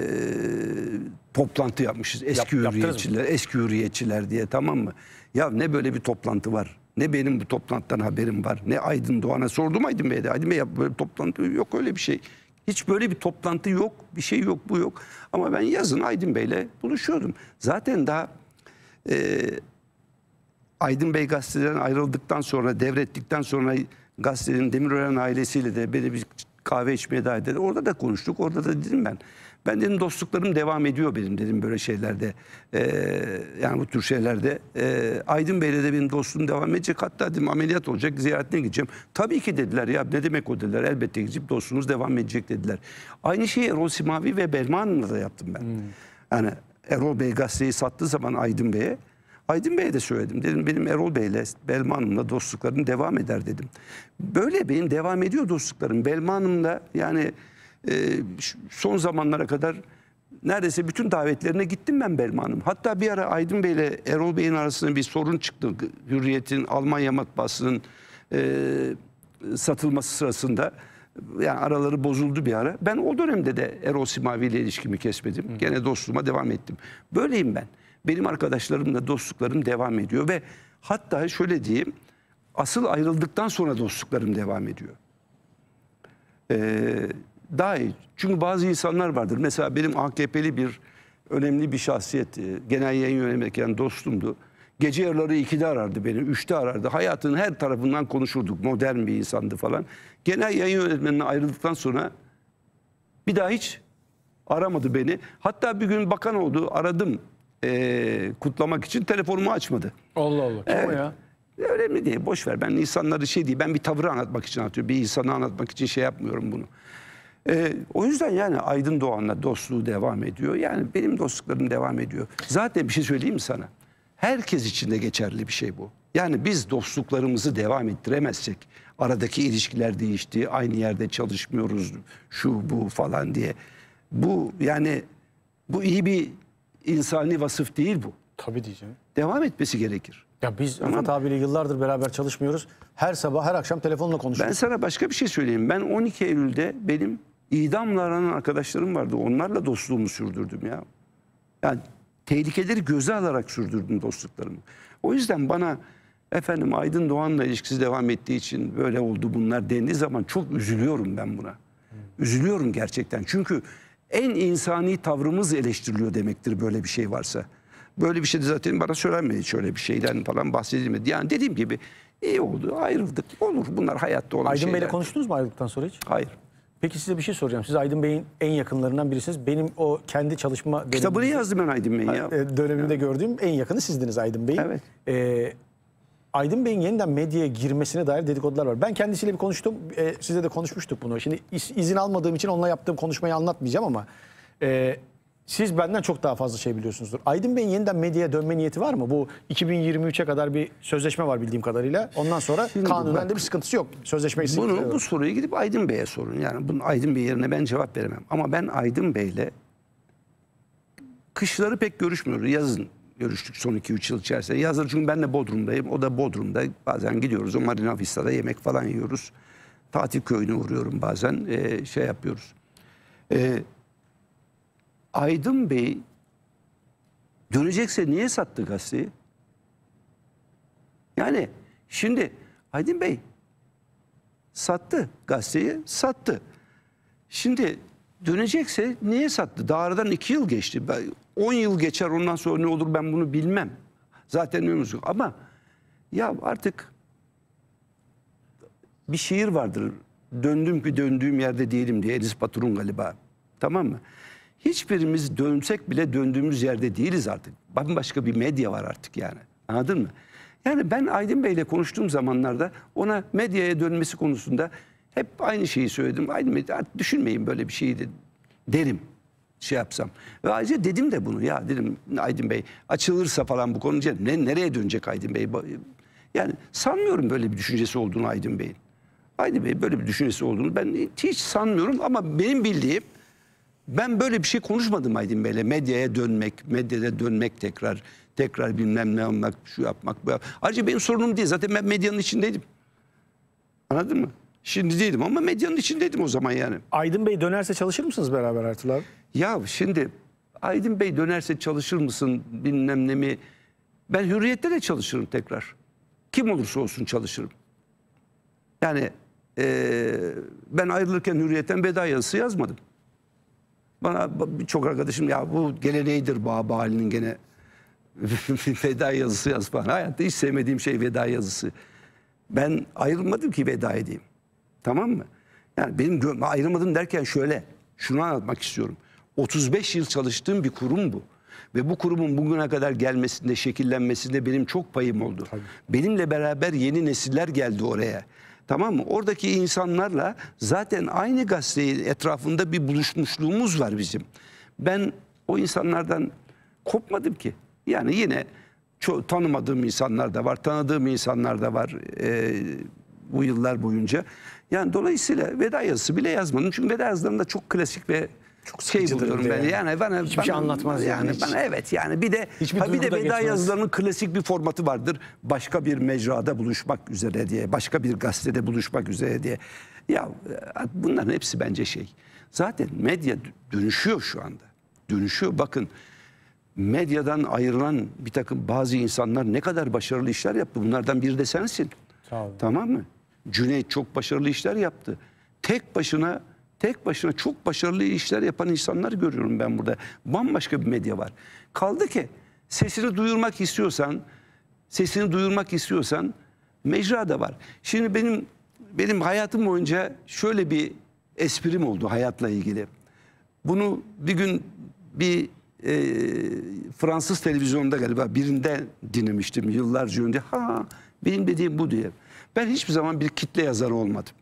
toplantı yapmışız. Eski Yap, hürriyetçiler, eski hürriyetçiler diye tamam mı? Ya ne böyle bir toplantı var? Ne benim bu toplantıdan haberim var? Ne Aydın Doğan'a sordum Aydın Bey'de. Aydın Bey ya böyle bir toplantı yok öyle bir şey. Hiç böyle bir toplantı yok, bir şey yok, bu yok. Ama ben yazın Aydın Bey'le buluşuyordum. Zaten daha e, Aydın Bey gazeteden ayrıldıktan sonra, devrettikten sonra gazetenin Demirören ailesiyle de beni bir kahve içmeye davet dedi. Orada da konuştuk. Orada da dedim ben. Ben dedim dostluklarım devam ediyor benim dedim böyle şeylerde. Ee, yani bu tür şeylerde. Ee, Aydın Bey'le de benim dostluğum devam edecek. Hatta dedim ameliyat olacak ziyaretine gideceğim. Tabii ki dediler ya ne demek o dediler. Elbette gidip dostluğunuz devam edecek dediler. Aynı şeyi Erol Simavi ve Berman'la da yaptım ben. Hmm. Yani Erol Bey gazeteyi sattığı zaman Aydın Bey'e Aydın Bey'e de söyledim. Dedim benim Erol Bey'le Belma Hanım'la dostluklarım devam eder dedim. Böyle benim devam ediyor dostluklarım. Belma'nımla yani e, son zamanlara kadar neredeyse bütün davetlerine gittim ben Belma'nım. Hatta bir ara Aydın Bey ile Erol Bey'in arasında bir sorun çıktı. Hürriyet'in, Almanya matbaasının e, satılması sırasında. Yani araları bozuldu bir ara. Ben o dönemde de Erol Simavi ile ilişkimi kesmedim. Hı. Gene dostluğuma devam ettim. Böyleyim ben. Benim arkadaşlarımla dostluklarım devam ediyor ve hatta şöyle diyeyim asıl ayrıldıktan sonra dostluklarım devam ediyor. Ee, daha iyi. Çünkü bazı insanlar vardır. Mesela benim AKP'li bir önemli bir şahsiyet, e, genel yayın yönetmekten dostumdu. Gece yarıları 2'de arardı beni, üçte arardı. Hayatının her tarafından konuşurduk. Modern bir insandı falan. Genel yayın yönetmenine ayrıldıktan sonra bir daha hiç aramadı beni. Hatta bir gün bakan oldu, aradım e, kutlamak için telefonumu açmadı. Allah Allah. Kim o Evet. ya? Önemli değil. Boş ver. Ben insanları şey değil. Ben bir tavırı anlatmak için anlatıyorum. Bir insanı anlatmak için şey yapmıyorum bunu. Ee, o yüzden yani Aydın Doğan'la dostluğu devam ediyor. Yani benim dostluklarım devam ediyor. Zaten bir şey söyleyeyim sana? Herkes için de geçerli bir şey bu. Yani biz dostluklarımızı devam ettiremezsek aradaki ilişkiler değişti, aynı yerde çalışmıyoruz, şu bu falan diye. Bu yani bu iyi bir insani vasıf değil bu. Tabii diyeceğim. Devam etmesi gerekir. Ya biz tamam. Rıfat abiyle yıllardır beraber çalışmıyoruz. Her sabah, her akşam telefonla konuşuyoruz. Ben sana başka bir şey söyleyeyim. Ben 12 Eylül'de benim idamla aranan arkadaşlarım vardı. Onlarla dostluğumu sürdürdüm ya. Yani tehlikeleri göze alarak sürdürdüm dostluklarımı. O yüzden bana efendim Aydın Doğan'la ilişkisi devam ettiği için böyle oldu bunlar dendiği zaman çok üzülüyorum ben buna. Üzülüyorum gerçekten. Çünkü en insani tavrımız eleştiriliyor demektir böyle bir şey varsa. Böyle bir şey de zaten bana söylenmedi şöyle bir şeyden falan bahsedilmedi. Yani dediğim gibi iyi oldu ayrıldık olur bunlar hayatta olan Aydın şeyler. Aydın Bey'le konuştunuz mu ayrıldıktan sonra hiç? Hayır. Peki size bir şey soracağım. Siz Aydın Bey'in en yakınlarından birisiniz. Benim o kendi çalışma... Kitabını yazdım ben Aydın Bey'in ya. E, dönemimde ya. gördüğüm en yakını sizdiniz Aydın Bey'in. Evet. Ee, Aydın Bey'in yeniden medyaya girmesine dair dedikodular var. Ben kendisiyle bir konuştum. E, size de konuşmuştuk bunu. Şimdi iz, izin almadığım için onunla yaptığım konuşmayı anlatmayacağım ama e, siz benden çok daha fazla şey biliyorsunuzdur. Aydın Bey'in yeniden medyaya dönme niyeti var mı? Bu 2023'e kadar bir sözleşme var bildiğim kadarıyla. Ondan sonra Şimdi kanunen de bir sıkıntısı yok. Sözleşmeyi bunu, bu soruyu gidip Aydın Bey'e sorun. Yani bunun Aydın Bey yerine ben cevap veremem. Ama ben Aydın Bey'le kışları pek görüşmüyorum, yazın görüştük son 2-3 yıl içerisinde. Yazları çünkü ben de Bodrum'dayım. O da Bodrum'da. Bazen gidiyoruz. O Marina Vista'da yemek falan yiyoruz. Tatil köyüne uğruyorum bazen. Ee, şey yapıyoruz. Ee, Aydın Bey dönecekse niye sattı gazeteyi? Yani şimdi Aydın Bey sattı gazeteyi sattı. Şimdi dönecekse niye sattı? Daha aradan iki yıl geçti. 10 yıl geçer ondan sonra ne olur ben bunu bilmem. Zaten ömrümüz yok. Ama ya artık bir şiir vardır. Döndüm ki döndüğüm yerde değilim diye Elis Batur'un galiba. Tamam mı? Hiçbirimiz dönsek bile döndüğümüz yerde değiliz artık. Bambaşka bir medya var artık yani. Anladın mı? Yani ben Aydın Bey'le konuştuğum zamanlarda ona medyaya dönmesi konusunda hep aynı şeyi söyledim. Aydın Bey artık düşünmeyin böyle bir şeyi dedim. derim şey yapsam. Ve ayrıca dedim de bunu ya dedim Aydın Bey açılırsa falan bu konu ne, nereye dönecek Aydın Bey? Yani sanmıyorum böyle bir düşüncesi olduğunu Aydın Bey'in. Aydın Bey böyle bir düşüncesi olduğunu ben hiç sanmıyorum ama benim bildiğim ben böyle bir şey konuşmadım Aydın Bey'le. Medyaya dönmek, medyada dönmek tekrar, tekrar bilmem ne yapmak, şu yapmak, bu yapmak. Ayrıca benim sorunum değil. Zaten ben medyanın içindeydim. Anladın mı? Şimdi değilim ama medyanın içindeydim o zaman yani. Aydın Bey dönerse çalışır mısınız beraber Ertuğrul abi? Ya şimdi Aydın Bey dönerse çalışır mısın bilmem ne mi? Ben hürriyette de çalışırım tekrar. Kim olursa olsun çalışırım. Yani e, ben ayrılırken hürriyetten veda yazısı yazmadım. Bana çok arkadaşım ya bu geleneğidir baba halinin gene veda yazısı yaz bana. Hayatta hiç sevmediğim şey veda yazısı. Ben ayrılmadım ki veda edeyim. Tamam mı? Yani benim ayrılmadım derken şöyle şunu anlatmak istiyorum. 35 yıl çalıştığım bir kurum bu. Ve bu kurumun bugüne kadar gelmesinde, şekillenmesinde benim çok payım oldu. Tabii. Benimle beraber yeni nesiller geldi oraya. Tamam mı? Oradaki insanlarla zaten aynı gazeteyi etrafında bir buluşmuşluğumuz var bizim. Ben o insanlardan kopmadım ki. Yani yine çok tanımadığım insanlar da var, tanıdığım insanlar da var e, bu yıllar boyunca. Yani dolayısıyla veda yazısı bile yazmadım. Çünkü veda yazılarında çok klasik ve çok şey buluyorum ben. Yani, yani bana hiçbir şey bana, şey anlatmaz yani. yani hiç. bana evet yani bir de ha, bir de veda yazılarının klasik bir formatı vardır. Başka bir mecrada buluşmak üzere diye, başka bir gazetede buluşmak üzere diye. Ya e, bunların hepsi bence şey. Zaten medya dönüşüyor şu anda. Dönüşüyor. Bakın medyadan ayrılan bir takım bazı insanlar ne kadar başarılı işler yaptı. Bunlardan biri de sensin. Tamam mı? Cüneyt çok başarılı işler yaptı. Tek başına Tek başına çok başarılı işler yapan insanlar görüyorum ben burada. Bambaşka bir medya var. Kaldı ki sesini duyurmak istiyorsan, sesini duyurmak istiyorsan mecra da var. Şimdi benim benim hayatım boyunca şöyle bir esprim oldu hayatla ilgili. Bunu bir gün bir e, Fransız televizyonda galiba birinden dinlemiştim yıllarca önce. Ha benim dediğim bu diye. Ben hiçbir zaman bir kitle yazarı olmadım.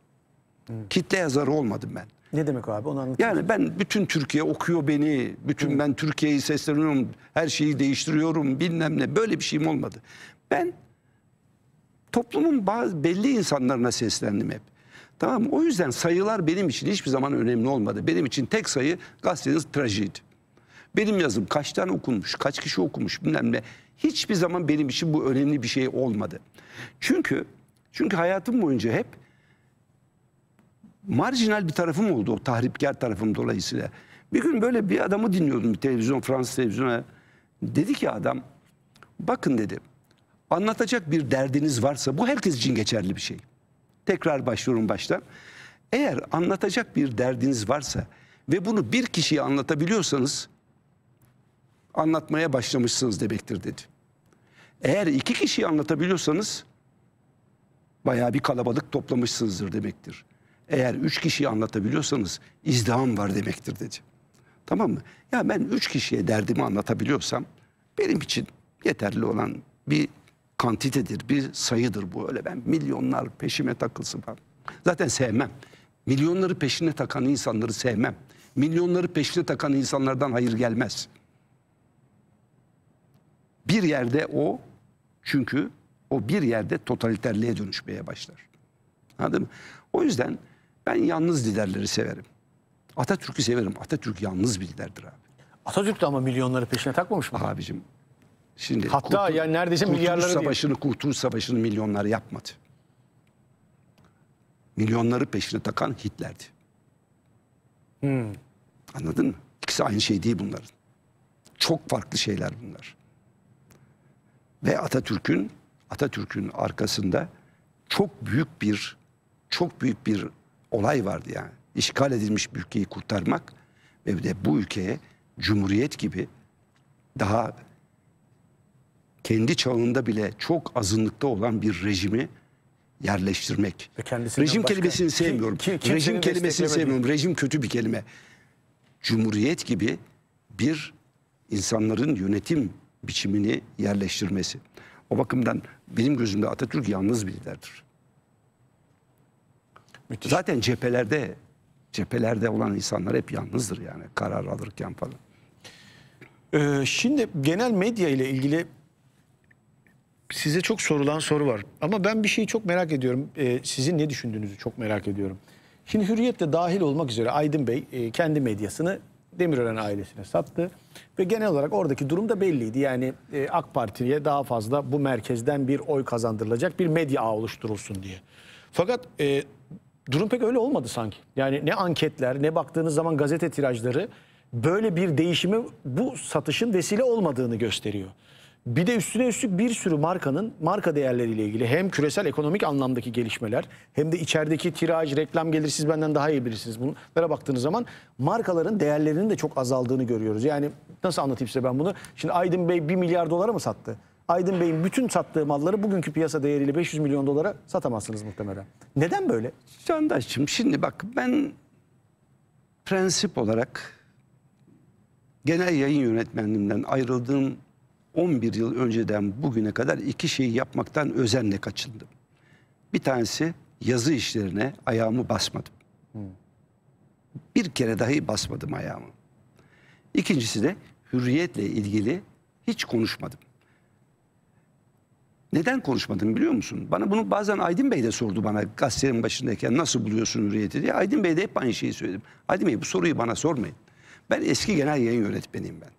Hmm. Kitle yazarı olmadım ben. Ne demek abi onu anlatayım. Yani ben bütün Türkiye okuyor beni. Bütün Hı. ben Türkiye'yi sesleniyorum. Her şeyi değiştiriyorum bilmem ne. Böyle bir şeyim olmadı. Ben toplumun bazı belli insanlarına seslendim hep. Tamam O yüzden sayılar benim için hiçbir zaman önemli olmadı. Benim için tek sayı gazetenin trajedi. Benim yazım kaç tane okunmuş, kaç kişi okumuş bilmem ne. Hiçbir zaman benim için bu önemli bir şey olmadı. Çünkü çünkü hayatım boyunca hep marjinal bir tarafım oldu o tahripkar tarafım dolayısıyla. Bir gün böyle bir adamı dinliyordum bir televizyon Fransız televizyona. Dedi ki adam bakın dedi anlatacak bir derdiniz varsa bu herkes için geçerli bir şey. Tekrar başlıyorum baştan. Eğer anlatacak bir derdiniz varsa ve bunu bir kişiye anlatabiliyorsanız anlatmaya başlamışsınız demektir dedi. Eğer iki kişiyi anlatabiliyorsanız bayağı bir kalabalık toplamışsınızdır demektir. Eğer üç kişiyi anlatabiliyorsanız izdiham var demektir dedi. Tamam mı? Ya ben üç kişiye derdimi anlatabiliyorsam benim için yeterli olan bir kantitedir, bir sayıdır bu. Öyle ben milyonlar peşime takılsın falan. Zaten sevmem. Milyonları peşine takan insanları sevmem. Milyonları peşine takan insanlardan hayır gelmez. Bir yerde o çünkü o bir yerde totaliterliğe dönüşmeye başlar. Anladın mı? O yüzden ben yalnız liderleri severim. Atatürk'ü severim. Atatürk yalnız bir liderdir abi. Atatürk de ama milyonları peşine takmamış mı? Abicim şimdi Hatta Kurtul yani neredeyse Kurtuluş milyarları Savaşı'nı, Kurtuluş Savaşı'nı milyonlar yapmadı. Milyonları peşine takan Hitler'di. Hmm. Anladın mı? İkisi aynı şey değil bunların. Çok farklı şeyler bunlar. Ve Atatürk'ün Atatürk'ün arkasında çok büyük bir çok büyük bir olay vardı yani. İşgal edilmiş bir ülkeyi kurtarmak ve de bu ülkeye cumhuriyet gibi daha kendi çağında bile çok azınlıkta olan bir rejimi yerleştirmek. Rejim başka... kelimesini sevmiyorum. Kim, kim, Rejim kelimesini sevmiyorum. Rejim kötü bir kelime. Cumhuriyet gibi bir insanların yönetim biçimini yerleştirmesi. O bakımdan benim gözümde Atatürk yalnız bir liderdir. Müthiş. Zaten cephelerde cephelerde olan insanlar hep yalnızdır yani karar alırken falan. Ee, şimdi genel medya ile ilgili size çok sorulan soru var. Ama ben bir şeyi çok merak ediyorum. Ee, sizin ne düşündüğünüzü çok merak ediyorum. Şimdi Hürriyet de dahil olmak üzere Aydın Bey e, kendi medyasını Demirören ailesine sattı. Ve genel olarak oradaki durum da belliydi. Yani e, AK Parti'ye daha fazla bu merkezden bir oy kazandırılacak bir medya ağ oluşturulsun diye. Fakat e, durum pek öyle olmadı sanki. Yani ne anketler ne baktığınız zaman gazete tirajları böyle bir değişimi bu satışın vesile olmadığını gösteriyor. Bir de üstüne üstlük bir sürü markanın marka değerleriyle ilgili hem küresel ekonomik anlamdaki gelişmeler hem de içerideki tiraj, reklam gelir siz benden daha iyi bilirsiniz. Bunlara baktığınız zaman markaların değerlerinin de çok azaldığını görüyoruz. Yani nasıl anlatayım size ben bunu? Şimdi Aydın Bey 1 milyar dolara mı sattı? Aydın Bey'in bütün sattığı malları bugünkü piyasa değeriyle 500 milyon dolara satamazsınız muhtemelen. Neden böyle? Candaş'cığım şimdi bak ben prensip olarak genel yayın yönetmenliğinden ayrıldığım 11 yıl önceden bugüne kadar iki şeyi yapmaktan özenle kaçındım. Bir tanesi yazı işlerine ayağımı basmadım. Hmm. Bir kere dahi basmadım ayağımı. İkincisi de hürriyetle ilgili hiç konuşmadım. Neden konuşmadın biliyor musun? Bana bunu bazen Aydın Bey de sordu bana gazetenin başındayken nasıl buluyorsun hürriyeti diye. Aydın Bey de hep aynı şeyi söyledim. Aydın Bey bu soruyu bana sormayın. Ben eski genel yayın yönetmeniyim ben.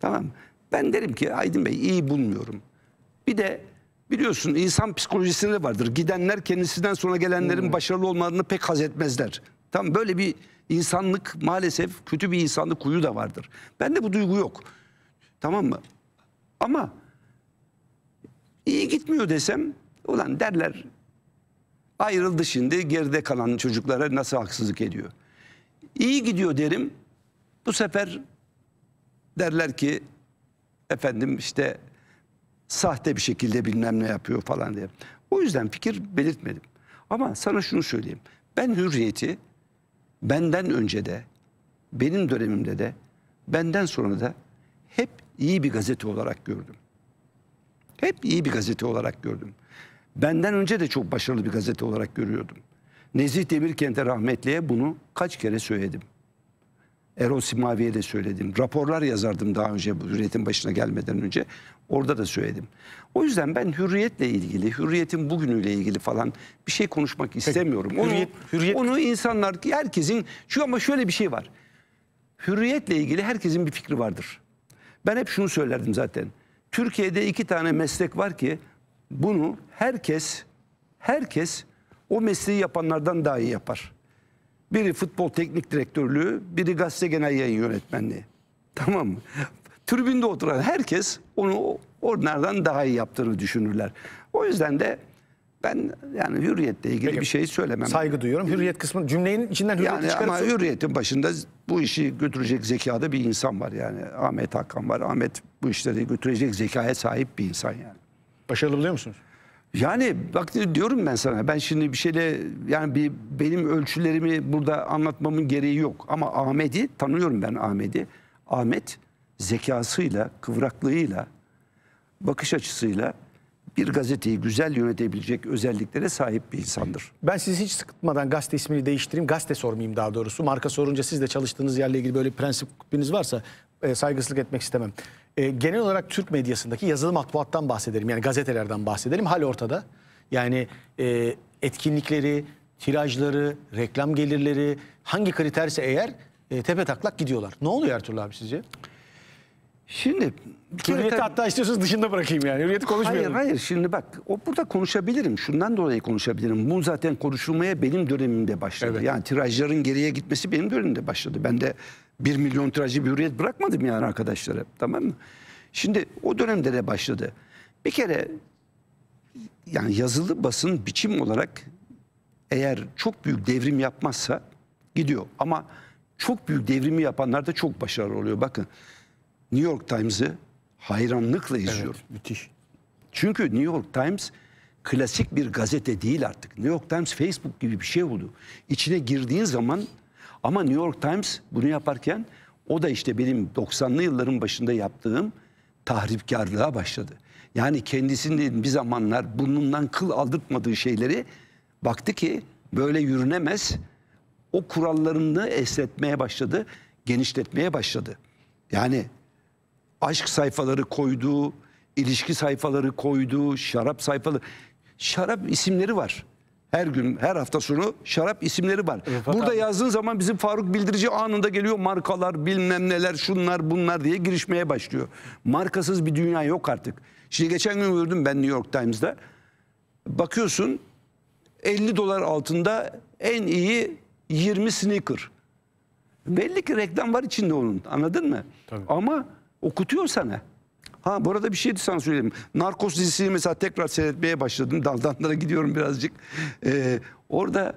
Tamam Ben derim ki Aydın Bey iyi bulmuyorum. Bir de biliyorsun insan psikolojisinde vardır. Gidenler kendisinden sonra gelenlerin hmm. başarılı olmalarını pek haz etmezler. Tamam böyle bir insanlık maalesef kötü bir insanlık kuyu da vardır. Bende bu duygu yok. Tamam mı? Ama İyi gitmiyor desem ulan derler ayrıldı şimdi geride kalan çocuklara nasıl haksızlık ediyor. İyi gidiyor derim bu sefer derler ki efendim işte sahte bir şekilde bilmem ne yapıyor falan diye. O yüzden fikir belirtmedim. Ama sana şunu söyleyeyim. Ben hürriyeti benden önce de, benim dönemimde de, benden sonra da hep iyi bir gazete olarak gördüm. Hep iyi bir gazete olarak gördüm. Benden önce de çok başarılı bir gazete olarak görüyordum. Nezih Demirkent'e rahmetliye bunu kaç kere söyledim. Erol Simavi'ye de söyledim. Raporlar yazardım daha önce bu hürriyetin başına gelmeden önce. Orada da söyledim. O yüzden ben hürriyetle ilgili, hürriyetin bugünüyle ilgili falan bir şey konuşmak istemiyorum. Peki, hürriyet, onu, hürriyet... onu insanlar, herkesin, şu ama şöyle bir şey var. Hürriyetle ilgili herkesin bir fikri vardır. Ben hep şunu söylerdim zaten. Türkiye'de iki tane meslek var ki bunu herkes herkes o mesleği yapanlardan daha iyi yapar. Biri futbol teknik direktörlüğü, biri gazete genel yayın yönetmenliği. Tamam mı? Tribünde oturan herkes onu onlardan daha iyi yaptığını düşünürler. O yüzden de ben yani hürriyetle ilgili Peki, bir şey söylemem. Saygı duyuyorum. Hürriyet kısmı cümlenin içinden hürriyet yani çıkarıp... Ama hürriyetin başında bu işi götürecek zekada bir insan var yani. Ahmet Hakan var. Ahmet bu işleri götürecek zekaya sahip bir insan yani. Başarılı buluyor musunuz? Yani bak diyorum ben sana ben şimdi bir şeyle yani bir benim ölçülerimi burada anlatmamın gereği yok. Ama Ahmet'i tanıyorum ben Ahmet'i. Ahmet zekasıyla, kıvraklığıyla, bakış açısıyla bir gazeteyi güzel yönetebilecek özelliklere sahip bir insandır. Ben sizi hiç sıkıtmadan gazete ismini değiştireyim. Gazete sormayayım daha doğrusu. Marka sorunca siz de çalıştığınız yerle ilgili böyle bir prensipiniz varsa e, saygısızlık etmek istemem. E, genel olarak Türk medyasındaki yazılı matbuattan bahsedelim. Yani gazetelerden bahsedelim. Hal ortada. Yani e, etkinlikleri, tirajları, reklam gelirleri hangi kriterse eğer e, tepe taklak gidiyorlar. Ne oluyor Ertuğrul abi sizce? Şimdi bir kere Hürriyeti hatta istiyorsanız dışında bırakayım yani. Hürriyeti konuşmayalım. Hayır hayır şimdi bak o burada konuşabilirim. Şundan dolayı konuşabilirim. Bu zaten konuşulmaya benim dönemimde başladı. Evet. Yani tirajların geriye gitmesi benim dönemimde başladı. Ben de 1 milyon tirajı bir hürriyet bırakmadım yani arkadaşlara. Tamam mı? Şimdi o dönemde de başladı. Bir kere yani yazılı basın biçim olarak eğer çok büyük devrim yapmazsa gidiyor. Ama çok büyük devrimi yapanlar da çok başarılı oluyor. Bakın New York Times'ı hayranlıkla izliyorum. Evet, müthiş. Çünkü New York Times klasik bir gazete değil artık. New York Times Facebook gibi bir şey oldu. İçine girdiğin zaman ama New York Times bunu yaparken o da işte benim 90'lı yılların başında yaptığım tahripkarlığa başladı. Yani kendisinin bir zamanlar burnundan kıl aldırtmadığı şeyleri baktı ki böyle yürünemez. O kurallarını esnetmeye başladı, genişletmeye başladı. Yani aşk sayfaları koyduğu, ilişki sayfaları koyduğu, şarap sayfaları. Şarap isimleri var. Her gün, her hafta sonu şarap isimleri var. Evet, Burada abi. yazdığın zaman bizim Faruk Bildirici anında geliyor markalar, bilmem neler, şunlar, bunlar diye girişmeye başlıyor. Markasız bir dünya yok artık. Şimdi geçen gün gördüm ben New York Times'da. Bakıyorsun 50 dolar altında en iyi 20 sneaker. Belli ki reklam var içinde onun anladın mı? Tabii. Ama Okutuyor sana. Ha burada bir şey de sana söyleyeyim. Narkos dizisini mesela tekrar seyretmeye başladım. Daldanlara gidiyorum birazcık. Ee, orada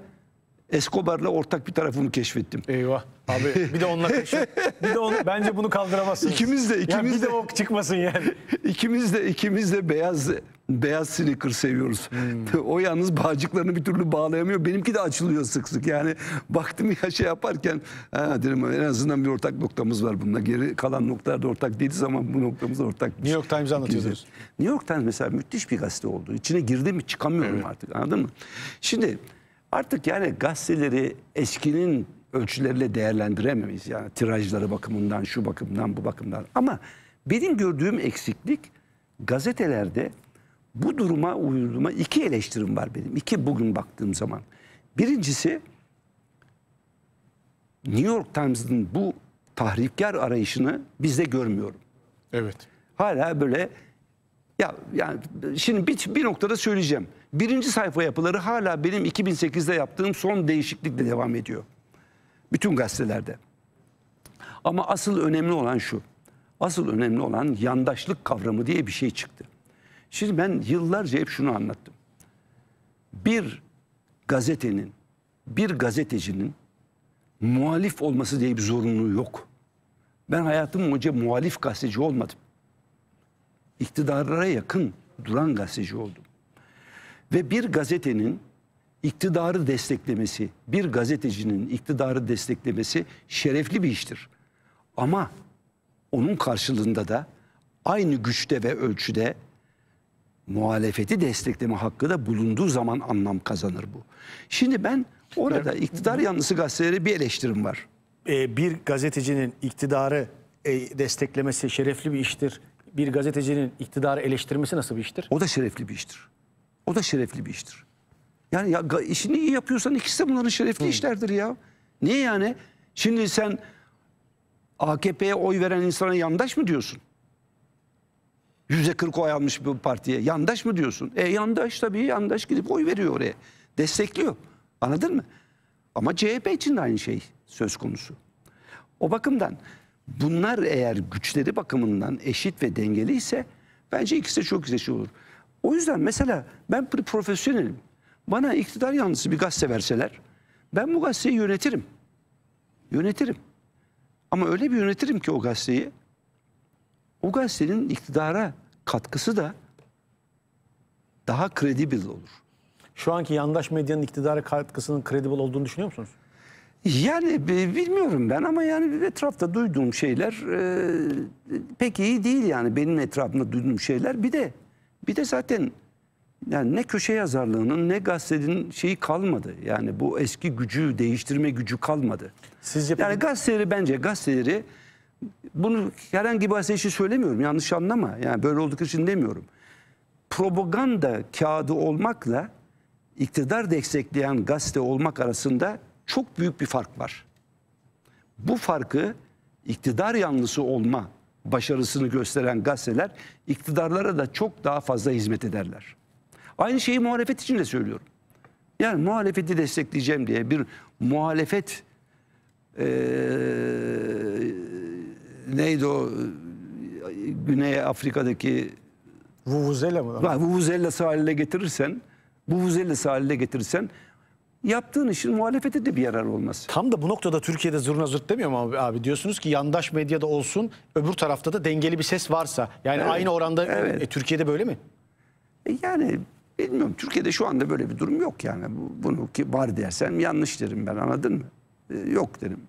Escobar'la ortak bir tarafımı keşfettim. Eyvah. Abi bir de onunla keşfet. bir de onu, bence bunu kaldıramazsınız. İkimiz de ikimiz yani bir de, de ok çıkmasın yani. İkimiz de ikimiz de beyaz beyaz sneaker seviyoruz. Hmm. o yalnız bağcıklarını bir türlü bağlayamıyor. Benimki de açılıyor sık sık. Yani baktım ya şey yaparken ha, dedim en azından bir ortak noktamız var bunda. Geri kalan noktalarda ortak değiliz ama bu noktamız ortak. New York Times anlatıyoruz. New York Times mesela müthiş bir gazete oldu. İçine girdi mi çıkamıyorum evet. artık anladın mı? Şimdi artık yani gazeteleri eskinin ölçülerle değerlendiremeyiz. Yani tirajları bakımından, şu bakımdan, bu bakımdan. Ama benim gördüğüm eksiklik gazetelerde bu duruma uyduğuma iki eleştirim var benim. İki bugün baktığım zaman. Birincisi New York Times'ın bu tahripkar arayışını bizde görmüyorum. Evet. Hala böyle ya yani şimdi bir, bir noktada söyleyeceğim. Birinci sayfa yapıları hala benim 2008'de yaptığım son değişiklikle devam ediyor. Bütün gazetelerde. Ama asıl önemli olan şu. Asıl önemli olan yandaşlık kavramı diye bir şey çıktı. Şimdi ben yıllarca hep şunu anlattım. Bir gazetenin, bir gazetecinin muhalif olması diye bir zorunluluğu yok. Ben hayatım boyunca muhalif gazeteci olmadım. İktidarlara yakın duran gazeteci oldum. Ve bir gazetenin iktidarı desteklemesi, bir gazetecinin iktidarı desteklemesi şerefli bir iştir. Ama onun karşılığında da aynı güçte ve ölçüde muhalefeti destekleme hakkı da bulunduğu zaman anlam kazanır bu. Şimdi ben orada evet. iktidar yanlısı gazetelere bir eleştirim var. Ee, bir gazetecinin iktidarı e, desteklemesi şerefli bir iştir. Bir gazetecinin iktidarı eleştirmesi nasıl bir iştir? O da şerefli bir iştir. O da şerefli bir iştir. Yani ya, işini iyi yapıyorsan ikisi de bunların şerefli Hı. işlerdir ya. Niye yani? Şimdi sen AKP'ye oy veren insana yandaş mı diyorsun? Yüzde kırk oy almış bir partiye. Yandaş mı diyorsun? E yandaş tabii yandaş gidip oy veriyor oraya. Destekliyor. Anladın mı? Ama CHP için de aynı şey söz konusu. O bakımdan bunlar eğer güçleri bakımından eşit ve dengeli ise bence ikisi de çok güzel şey olur. O yüzden mesela ben profesyonelim. Bana iktidar yanlısı bir gazete verseler ben bu gazeteyi yönetirim. Yönetirim. Ama öyle bir yönetirim ki o gazeteyi o gazetenin iktidara katkısı da daha kredibil olur. Şu anki yandaş medyanın iktidara katkısının kredibil olduğunu düşünüyor musunuz? Yani e, bilmiyorum ben ama yani etrafta duyduğum şeyler e, pek iyi değil yani benim etrafımda duyduğum şeyler. Bir de bir de zaten yani ne köşe yazarlığının ne gazetenin şeyi kalmadı. Yani bu eski gücü değiştirme gücü kalmadı. Sizce yani gazeteleri bence gazeteleri bunu herhangi bir bahse söylemiyorum. Yanlış anlama. Yani böyle olduk için demiyorum. Propaganda kağıdı olmakla iktidar destekleyen gazete olmak arasında çok büyük bir fark var. Bu farkı iktidar yanlısı olma başarısını gösteren gazeteler iktidarlara da çok daha fazla hizmet ederler. Aynı şeyi muhalefet için de söylüyorum. Yani muhalefeti destekleyeceğim diye bir muhalefet ee, neydi o Güney Afrika'daki Vuvuzela mı? Bak Vuvuzella'sı haline getirirsen, Vuvuzella'sı haline getirirsen yaptığın işin muhalefete de bir yarar olmaz. Tam da bu noktada Türkiye'de zurna zırt demiyor mu abi, abi? Diyorsunuz ki yandaş medyada olsun, öbür tarafta da dengeli bir ses varsa. Yani evet, aynı oranda e, evet. e, Türkiye'de böyle mi? E yani bilmiyorum. Türkiye'de şu anda böyle bir durum yok yani. Bunu ki var dersen yanlış derim ben anladın mı? E, yok derim.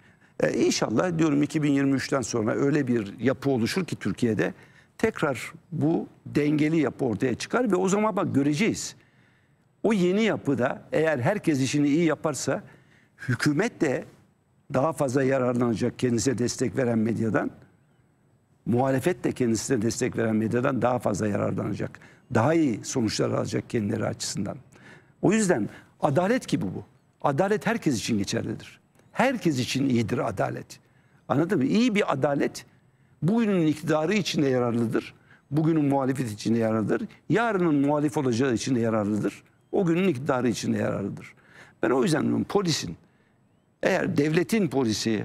E, inşallah diyorum 2023'ten sonra öyle bir yapı oluşur ki Türkiye'de tekrar bu dengeli yapı ortaya çıkar ve o zaman bak göreceğiz. O yeni yapıda eğer herkes işini iyi yaparsa hükümet de daha fazla yararlanacak kendisine destek veren medyadan. Muhalefet de kendisine destek veren medyadan daha fazla yararlanacak. Daha iyi sonuçlar alacak kendileri açısından. O yüzden adalet gibi bu. Adalet herkes için geçerlidir herkes için iyidir adalet. Anladın mı? İyi bir adalet bugünün iktidarı için de yararlıdır. Bugünün muhalefet için de yararlıdır. Yarının muhalif olacağı için de yararlıdır. O günün iktidarı için de yararlıdır. Ben o yüzden diyorum polisin eğer devletin polisi,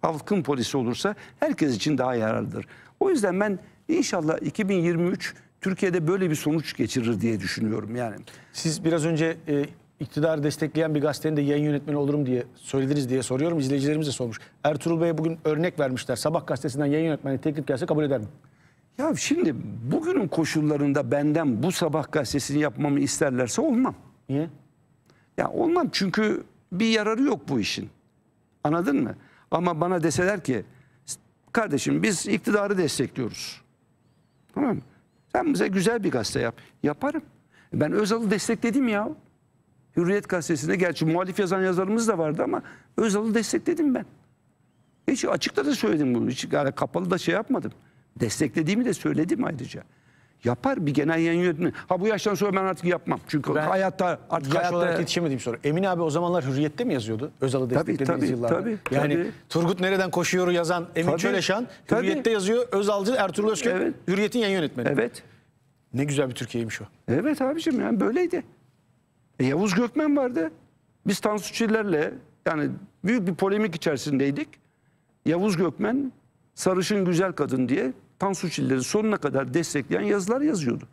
halkın polisi olursa herkes için daha yararlıdır. O yüzden ben inşallah 2023 Türkiye'de böyle bir sonuç geçirir diye düşünüyorum yani. Siz biraz önce e, iktidarı destekleyen bir gazetenin de yayın yönetmeni olurum diye söylediniz diye soruyorum. İzleyicilerimiz de sormuş. Ertuğrul Bey'e bugün örnek vermişler. Sabah gazetesinden yayın yönetmeni teklif gelse kabul eder mi? Ya şimdi bugünün koşullarında benden bu sabah gazetesini yapmamı isterlerse olmam. Niye? Ya olmam çünkü bir yararı yok bu işin. Anladın mı? Ama bana deseler ki kardeşim biz iktidarı destekliyoruz. Tamam mı? Sen bize güzel bir gazete yap. Yaparım. Ben Özal'ı destekledim ya. Hürriyet gazetesinde gerçi muhalif yazan yazarımız da vardı ama Özal'ı destekledim ben. Hiç açıkta da söyledim bunu. Hiç yani kapalı da şey yapmadım. Desteklediğimi de söyledim ayrıca. Yapar bir genel yayın yönetmeni. Ha bu yaştan sonra ben artık yapmam. Çünkü ben hayatta artık yaş hayatta... olarak yetişemediğim soru. Emin abi o zamanlar Hürriyet'te mi yazıyordu? Özal'ı desteklediğiniz tabii, tabii, yıllarda. Tabii, yani tabii. Turgut Nereden Koşuyor'u yazan Emin tabii, Çöleşan Hürriyet'te tabii. yazıyor. Özalcı Ertuğrul Özkök evet. Hürriyet'in yayın yönetmeni. Evet. Ne güzel bir Türkiye'ymiş o. Evet abicim yani böyleydi. E, Yavuz Gökmen vardı. Biz Tansu Tansuçilerle yani büyük bir polemik içerisindeydik. Yavuz Gökmen sarışın güzel kadın diye Tansu Çiller'i sonuna kadar destekleyen yazılar yazıyordu.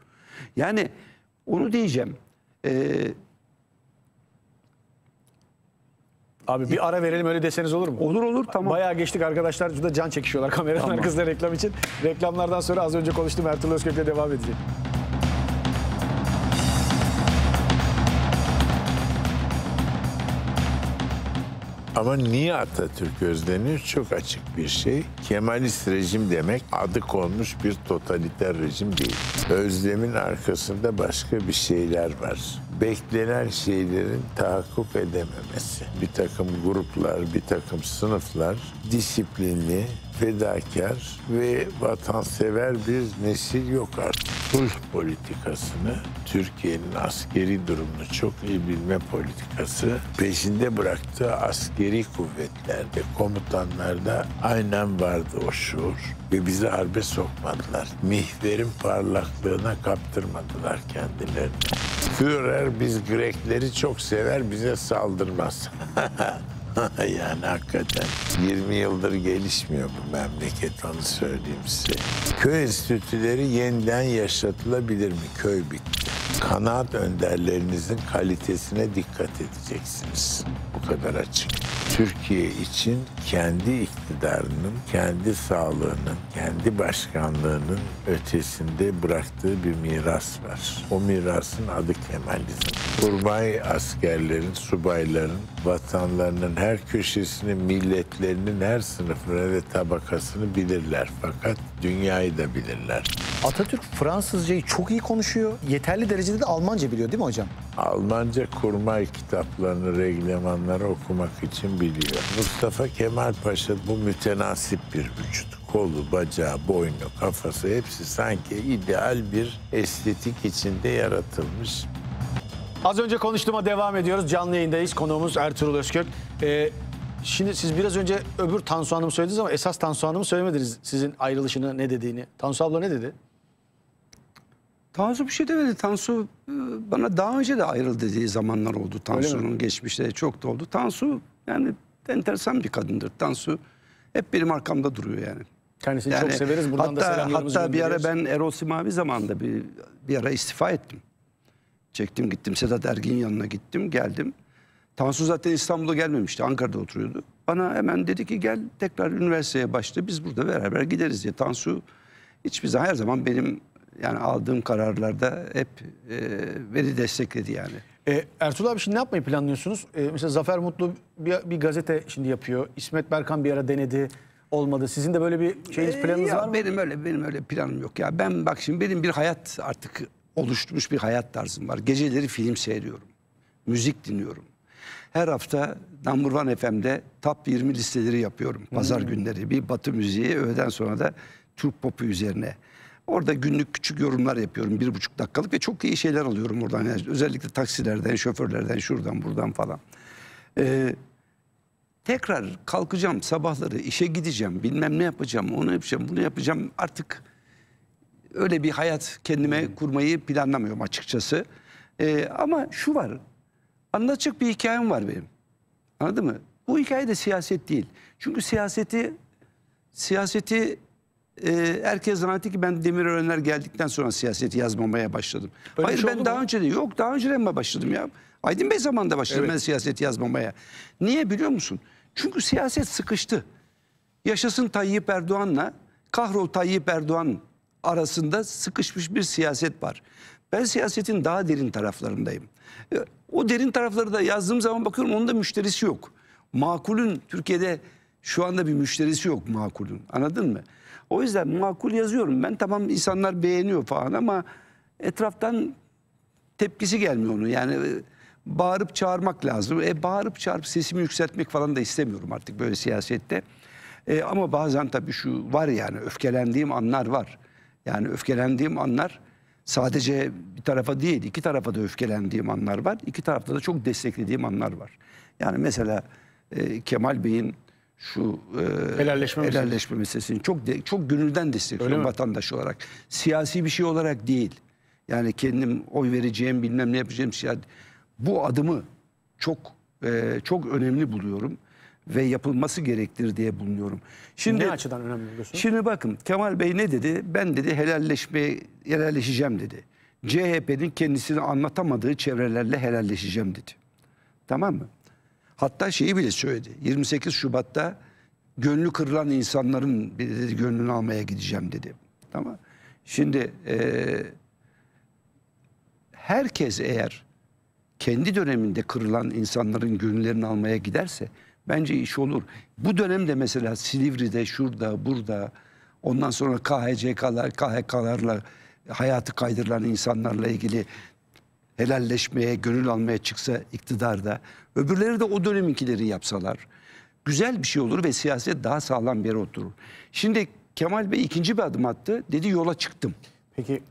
Yani onu diyeceğim. Ee, Abi bir ara verelim öyle deseniz olur mu? Olur olur tamam. Bayağı geçtik arkadaşlar. Burada can çekişiyorlar kameranın tamam. arkasında reklam için. Reklamlardan sonra az önce konuştum Ertuğrul Özkök'le devam edeceğim. Ama niye Atatürk özleniyor? Çok açık bir şey. Kemalist rejim demek adı konmuş bir totaliter rejim değil. Özlemin arkasında başka bir şeyler var. Beklenen şeylerin tahakkuk edememesi. Bir takım gruplar, bir takım sınıflar disiplinli, fedakar ve vatansever bir nesil yok artık. Sulh politikasını, Türkiye'nin askeri durumunu çok iyi bilme politikası peşinde bıraktığı askeri kuvvetlerde, komutanlarda aynen vardı o şuur. Ve bizi harbe sokmadılar. Mihverin parlaklığına kaptırmadılar kendilerini. Führer biz Grekleri çok sever, bize saldırmaz. yani hakikaten 20 yıldır gelişmiyor bu memleket onu söyleyeyim size. Köy enstitüleri yeniden yaşatılabilir mi? Köy bitti. Kanaat önderlerinizin kalitesine dikkat edeceksiniz. Bu kadar açık. Türkiye için kendi iktidarının, kendi sağlığının, kendi başkanlığının ötesinde bıraktığı bir miras var. O mirasın adı Kemalizm. Kurmay askerlerin, subayların vatanlarının her köşesini, milletlerinin her sınıfını ve tabakasını bilirler. Fakat dünyayı da bilirler. Atatürk Fransızcayı çok iyi konuşuyor. Yeterli derecede de Almanca biliyor değil mi hocam? Almanca kurmay kitaplarını, reglemanları okumak için biliyor. Mustafa Kemal Paşa bu mütenasip bir vücut kolu, bacağı, boynu, kafası hepsi sanki ideal bir estetik içinde yaratılmış Az önce konuştuğuma devam ediyoruz. Canlı yayındayız. Konuğumuz Ertuğrul Özkök. Ee, şimdi siz biraz önce öbür Tansu Hanım'ı söylediniz ama esas Tansu Hanım'ı söylemediniz. Sizin ayrılışını ne dediğini. Tansu abla ne dedi? Tansu bir şey demedi. Tansu e, bana daha önce de ayrıl dediği zamanlar oldu. Tansu'nun geçmişte çok da oldu. Tansu yani enteresan bir kadındır. Tansu hep benim arkamda duruyor yani. Kendisini yani, çok severiz. Buradan hatta, da selamlarımızı Hatta bir ara ben Erol Simavi zamanında bir, bir ara istifa ettim. Çektim gittim Sedat Ergin yanına gittim geldim. Tansu zaten İstanbul'a gelmemişti Ankara'da oturuyordu. Bana hemen dedi ki gel tekrar üniversiteye başla biz burada beraber gideriz diye. Tansu hiçbir zaman her zaman benim yani aldığım kararlarda hep e, beni destekledi yani. E, Ertuğrul abi şimdi ne yapmayı planlıyorsunuz? E, mesela Zafer Mutlu bir, bir gazete şimdi yapıyor. İsmet Berkan bir ara denedi olmadı. Sizin de böyle bir şeyiniz e, planınız e, ya, var mı? Benim öyle benim öyle planım yok ya. Ben bak şimdi benim bir hayat artık oluşturmuş bir hayat tarzım var. Geceleri film seyrediyorum. Müzik dinliyorum. Her hafta Number One FM'de top 20 listeleri yapıyorum. Pazar hmm. günleri bir batı müziği öğleden sonra da Türk popu üzerine. Orada günlük küçük yorumlar yapıyorum. Bir buçuk dakikalık ve çok iyi şeyler alıyorum oradan. Yani özellikle taksilerden, şoförlerden, şuradan buradan falan. Ee, tekrar kalkacağım sabahları işe gideceğim bilmem ne yapacağım onu yapacağım bunu yapacağım artık öyle bir hayat kendime hmm. kurmayı planlamıyorum açıkçası. Ee, ama şu var. Anlatacak bir hikayem var benim. Anladın mı? Bu hikaye de siyaset değil. Çünkü siyaseti siyaseti e, herkes zannetti ki ben Demirörenler geldikten sonra siyaseti yazmamaya başladım. Öyle Hayır şey ben daha mu? önce de yok daha önce önceden mi başladım ya. Aydın Bey zamanında başladım evet. ben siyaseti yazmamaya. Niye biliyor musun? Çünkü siyaset sıkıştı. Yaşasın Tayyip Erdoğan'la kahrol Tayyip Erdoğan arasında sıkışmış bir siyaset var. Ben siyasetin daha derin taraflarındayım. E, o derin tarafları da yazdığım zaman bakıyorum onun da müşterisi yok. Makulün Türkiye'de şu anda bir müşterisi yok makulün. Anladın mı? O yüzden makul yazıyorum ben. Tamam insanlar beğeniyor falan ama etraftan tepkisi gelmiyor onun. Yani e, bağırıp çağırmak lazım. E bağırıp çağırıp sesimi yükseltmek falan da istemiyorum artık böyle siyasette. E, ama bazen tabii şu var yani öfkelendiğim anlar var. Yani öfkelendiğim anlar sadece bir tarafa değil iki tarafa da öfkelendiğim anlar var. İki tarafta da çok desteklediğim anlar var. Yani mesela e, Kemal Bey'in şu e, helalleşme, helalleşme meselesini çok de, çok gönülden destekliyorum vatandaş olarak. Siyasi bir şey olarak değil. Yani kendim oy vereceğim bilmem ne yapacağım siyasi. Bu adımı çok e, çok önemli buluyorum ve yapılması gerektir diye bulunuyorum. Şimdi ne açıdan önemli biliyorsun? Şimdi bakın Kemal Bey ne dedi? Ben dedi helalleşmeye helalleşeceğim dedi. CHP'nin kendisini anlatamadığı çevrelerle helalleşeceğim dedi. Tamam mı? Hatta şeyi bile söyledi. 28 Şubat'ta gönlü kırılan insanların dedi, gönlünü almaya gideceğim dedi. Tamam Şimdi e, herkes eğer kendi döneminde kırılan insanların gönüllerini almaya giderse Bence iş olur. Bu dönemde mesela Silivri'de, şurada, burada, ondan sonra KHCK'lar, KHK'larla hayatı kaydırılan insanlarla ilgili helalleşmeye, gönül almaya çıksa iktidarda. Öbürleri de o döneminkileri yapsalar. Güzel bir şey olur ve siyaset daha sağlam bir yere oturur. Şimdi Kemal Bey ikinci bir adım attı. Dedi yola çıktım. Peki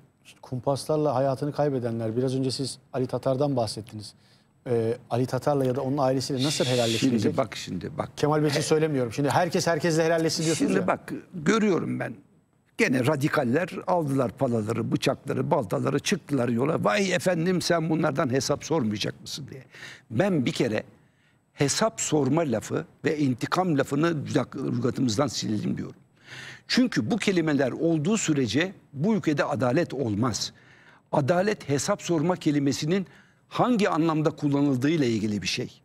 kumpaslarla hayatını kaybedenler biraz önce siz Ali Tatar'dan bahsettiniz e, Ali Tatar'la ya da onun ailesiyle nasıl helalleşilecek? Şimdi bak şimdi bak. Kemal Bey'in söylemiyorum. Şimdi herkes herkesle helalleşsin diyorsunuz Şimdi ya. bak görüyorum ben. Gene radikaller aldılar palaları, bıçakları, baltaları çıktılar yola. Vay efendim sen bunlardan hesap sormayacak mısın diye. Ben bir kere hesap sorma lafı ve intikam lafını lügatımızdan silelim diyorum. Çünkü bu kelimeler olduğu sürece bu ülkede adalet olmaz. Adalet hesap sorma kelimesinin hangi anlamda kullanıldığıyla ilgili bir şey.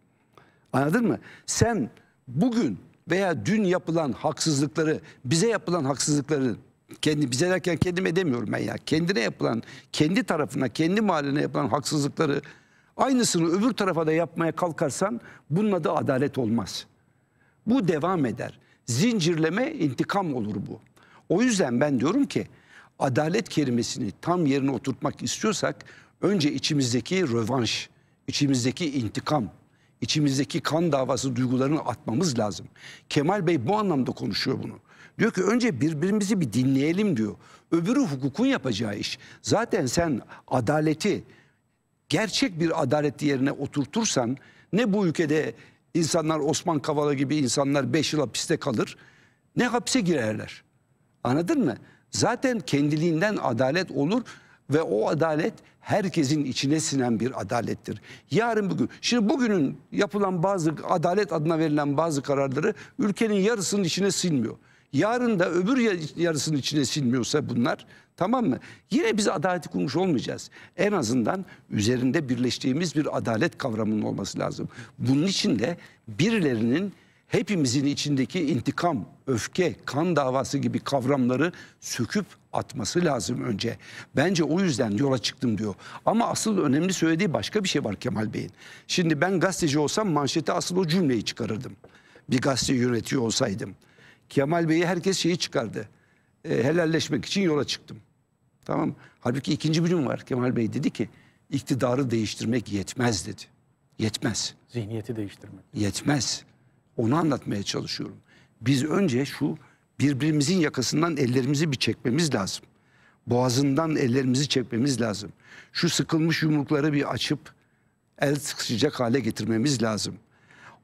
Anladın mı? Sen bugün veya dün yapılan haksızlıkları, bize yapılan haksızlıkları kendi bize derken kendime demiyorum ben ya. Kendine yapılan, kendi tarafına, kendi mahalline yapılan haksızlıkları aynısını öbür tarafa da yapmaya kalkarsan bunun adı adalet olmaz. Bu devam eder. Zincirleme intikam olur bu. O yüzden ben diyorum ki adalet kelimesini tam yerine oturtmak istiyorsak Önce içimizdeki rövanş, içimizdeki intikam, içimizdeki kan davası duygularını atmamız lazım. Kemal Bey bu anlamda konuşuyor bunu. Diyor ki önce birbirimizi bir dinleyelim diyor. Öbürü hukukun yapacağı iş. Zaten sen adaleti gerçek bir adalet yerine oturtursan ne bu ülkede insanlar Osman Kavala gibi insanlar 5 yıl hapiste kalır ne hapse girerler. Anladın mı? Zaten kendiliğinden adalet olur ve o adalet herkesin içine sinen bir adalettir. Yarın bugün, şimdi bugünün yapılan bazı adalet adına verilen bazı kararları ülkenin yarısının içine sinmiyor. Yarın da öbür yarısının içine sinmiyorsa bunlar tamam mı? Yine biz adaleti kurmuş olmayacağız. En azından üzerinde birleştiğimiz bir adalet kavramının olması lazım. Bunun için de birilerinin hepimizin içindeki intikam, öfke, kan davası gibi kavramları söküp atması lazım önce. Bence o yüzden yola çıktım diyor. Ama asıl önemli söylediği başka bir şey var Kemal Bey'in. Şimdi ben gazeteci olsam manşete asıl o cümleyi çıkarırdım. Bir gazete yönetiyor olsaydım. Kemal Bey'i herkes şeyi çıkardı. E, helalleşmek için yola çıktım. Tamam Halbuki ikinci bölüm var. Kemal Bey dedi ki iktidarı değiştirmek yetmez dedi. Yetmez. Zihniyeti değiştirmek. Yetmez. Onu anlatmaya çalışıyorum. Biz önce şu birbirimizin yakasından ellerimizi bir çekmemiz lazım. Boğazından ellerimizi çekmemiz lazım. Şu sıkılmış yumrukları bir açıp el sıkışacak hale getirmemiz lazım.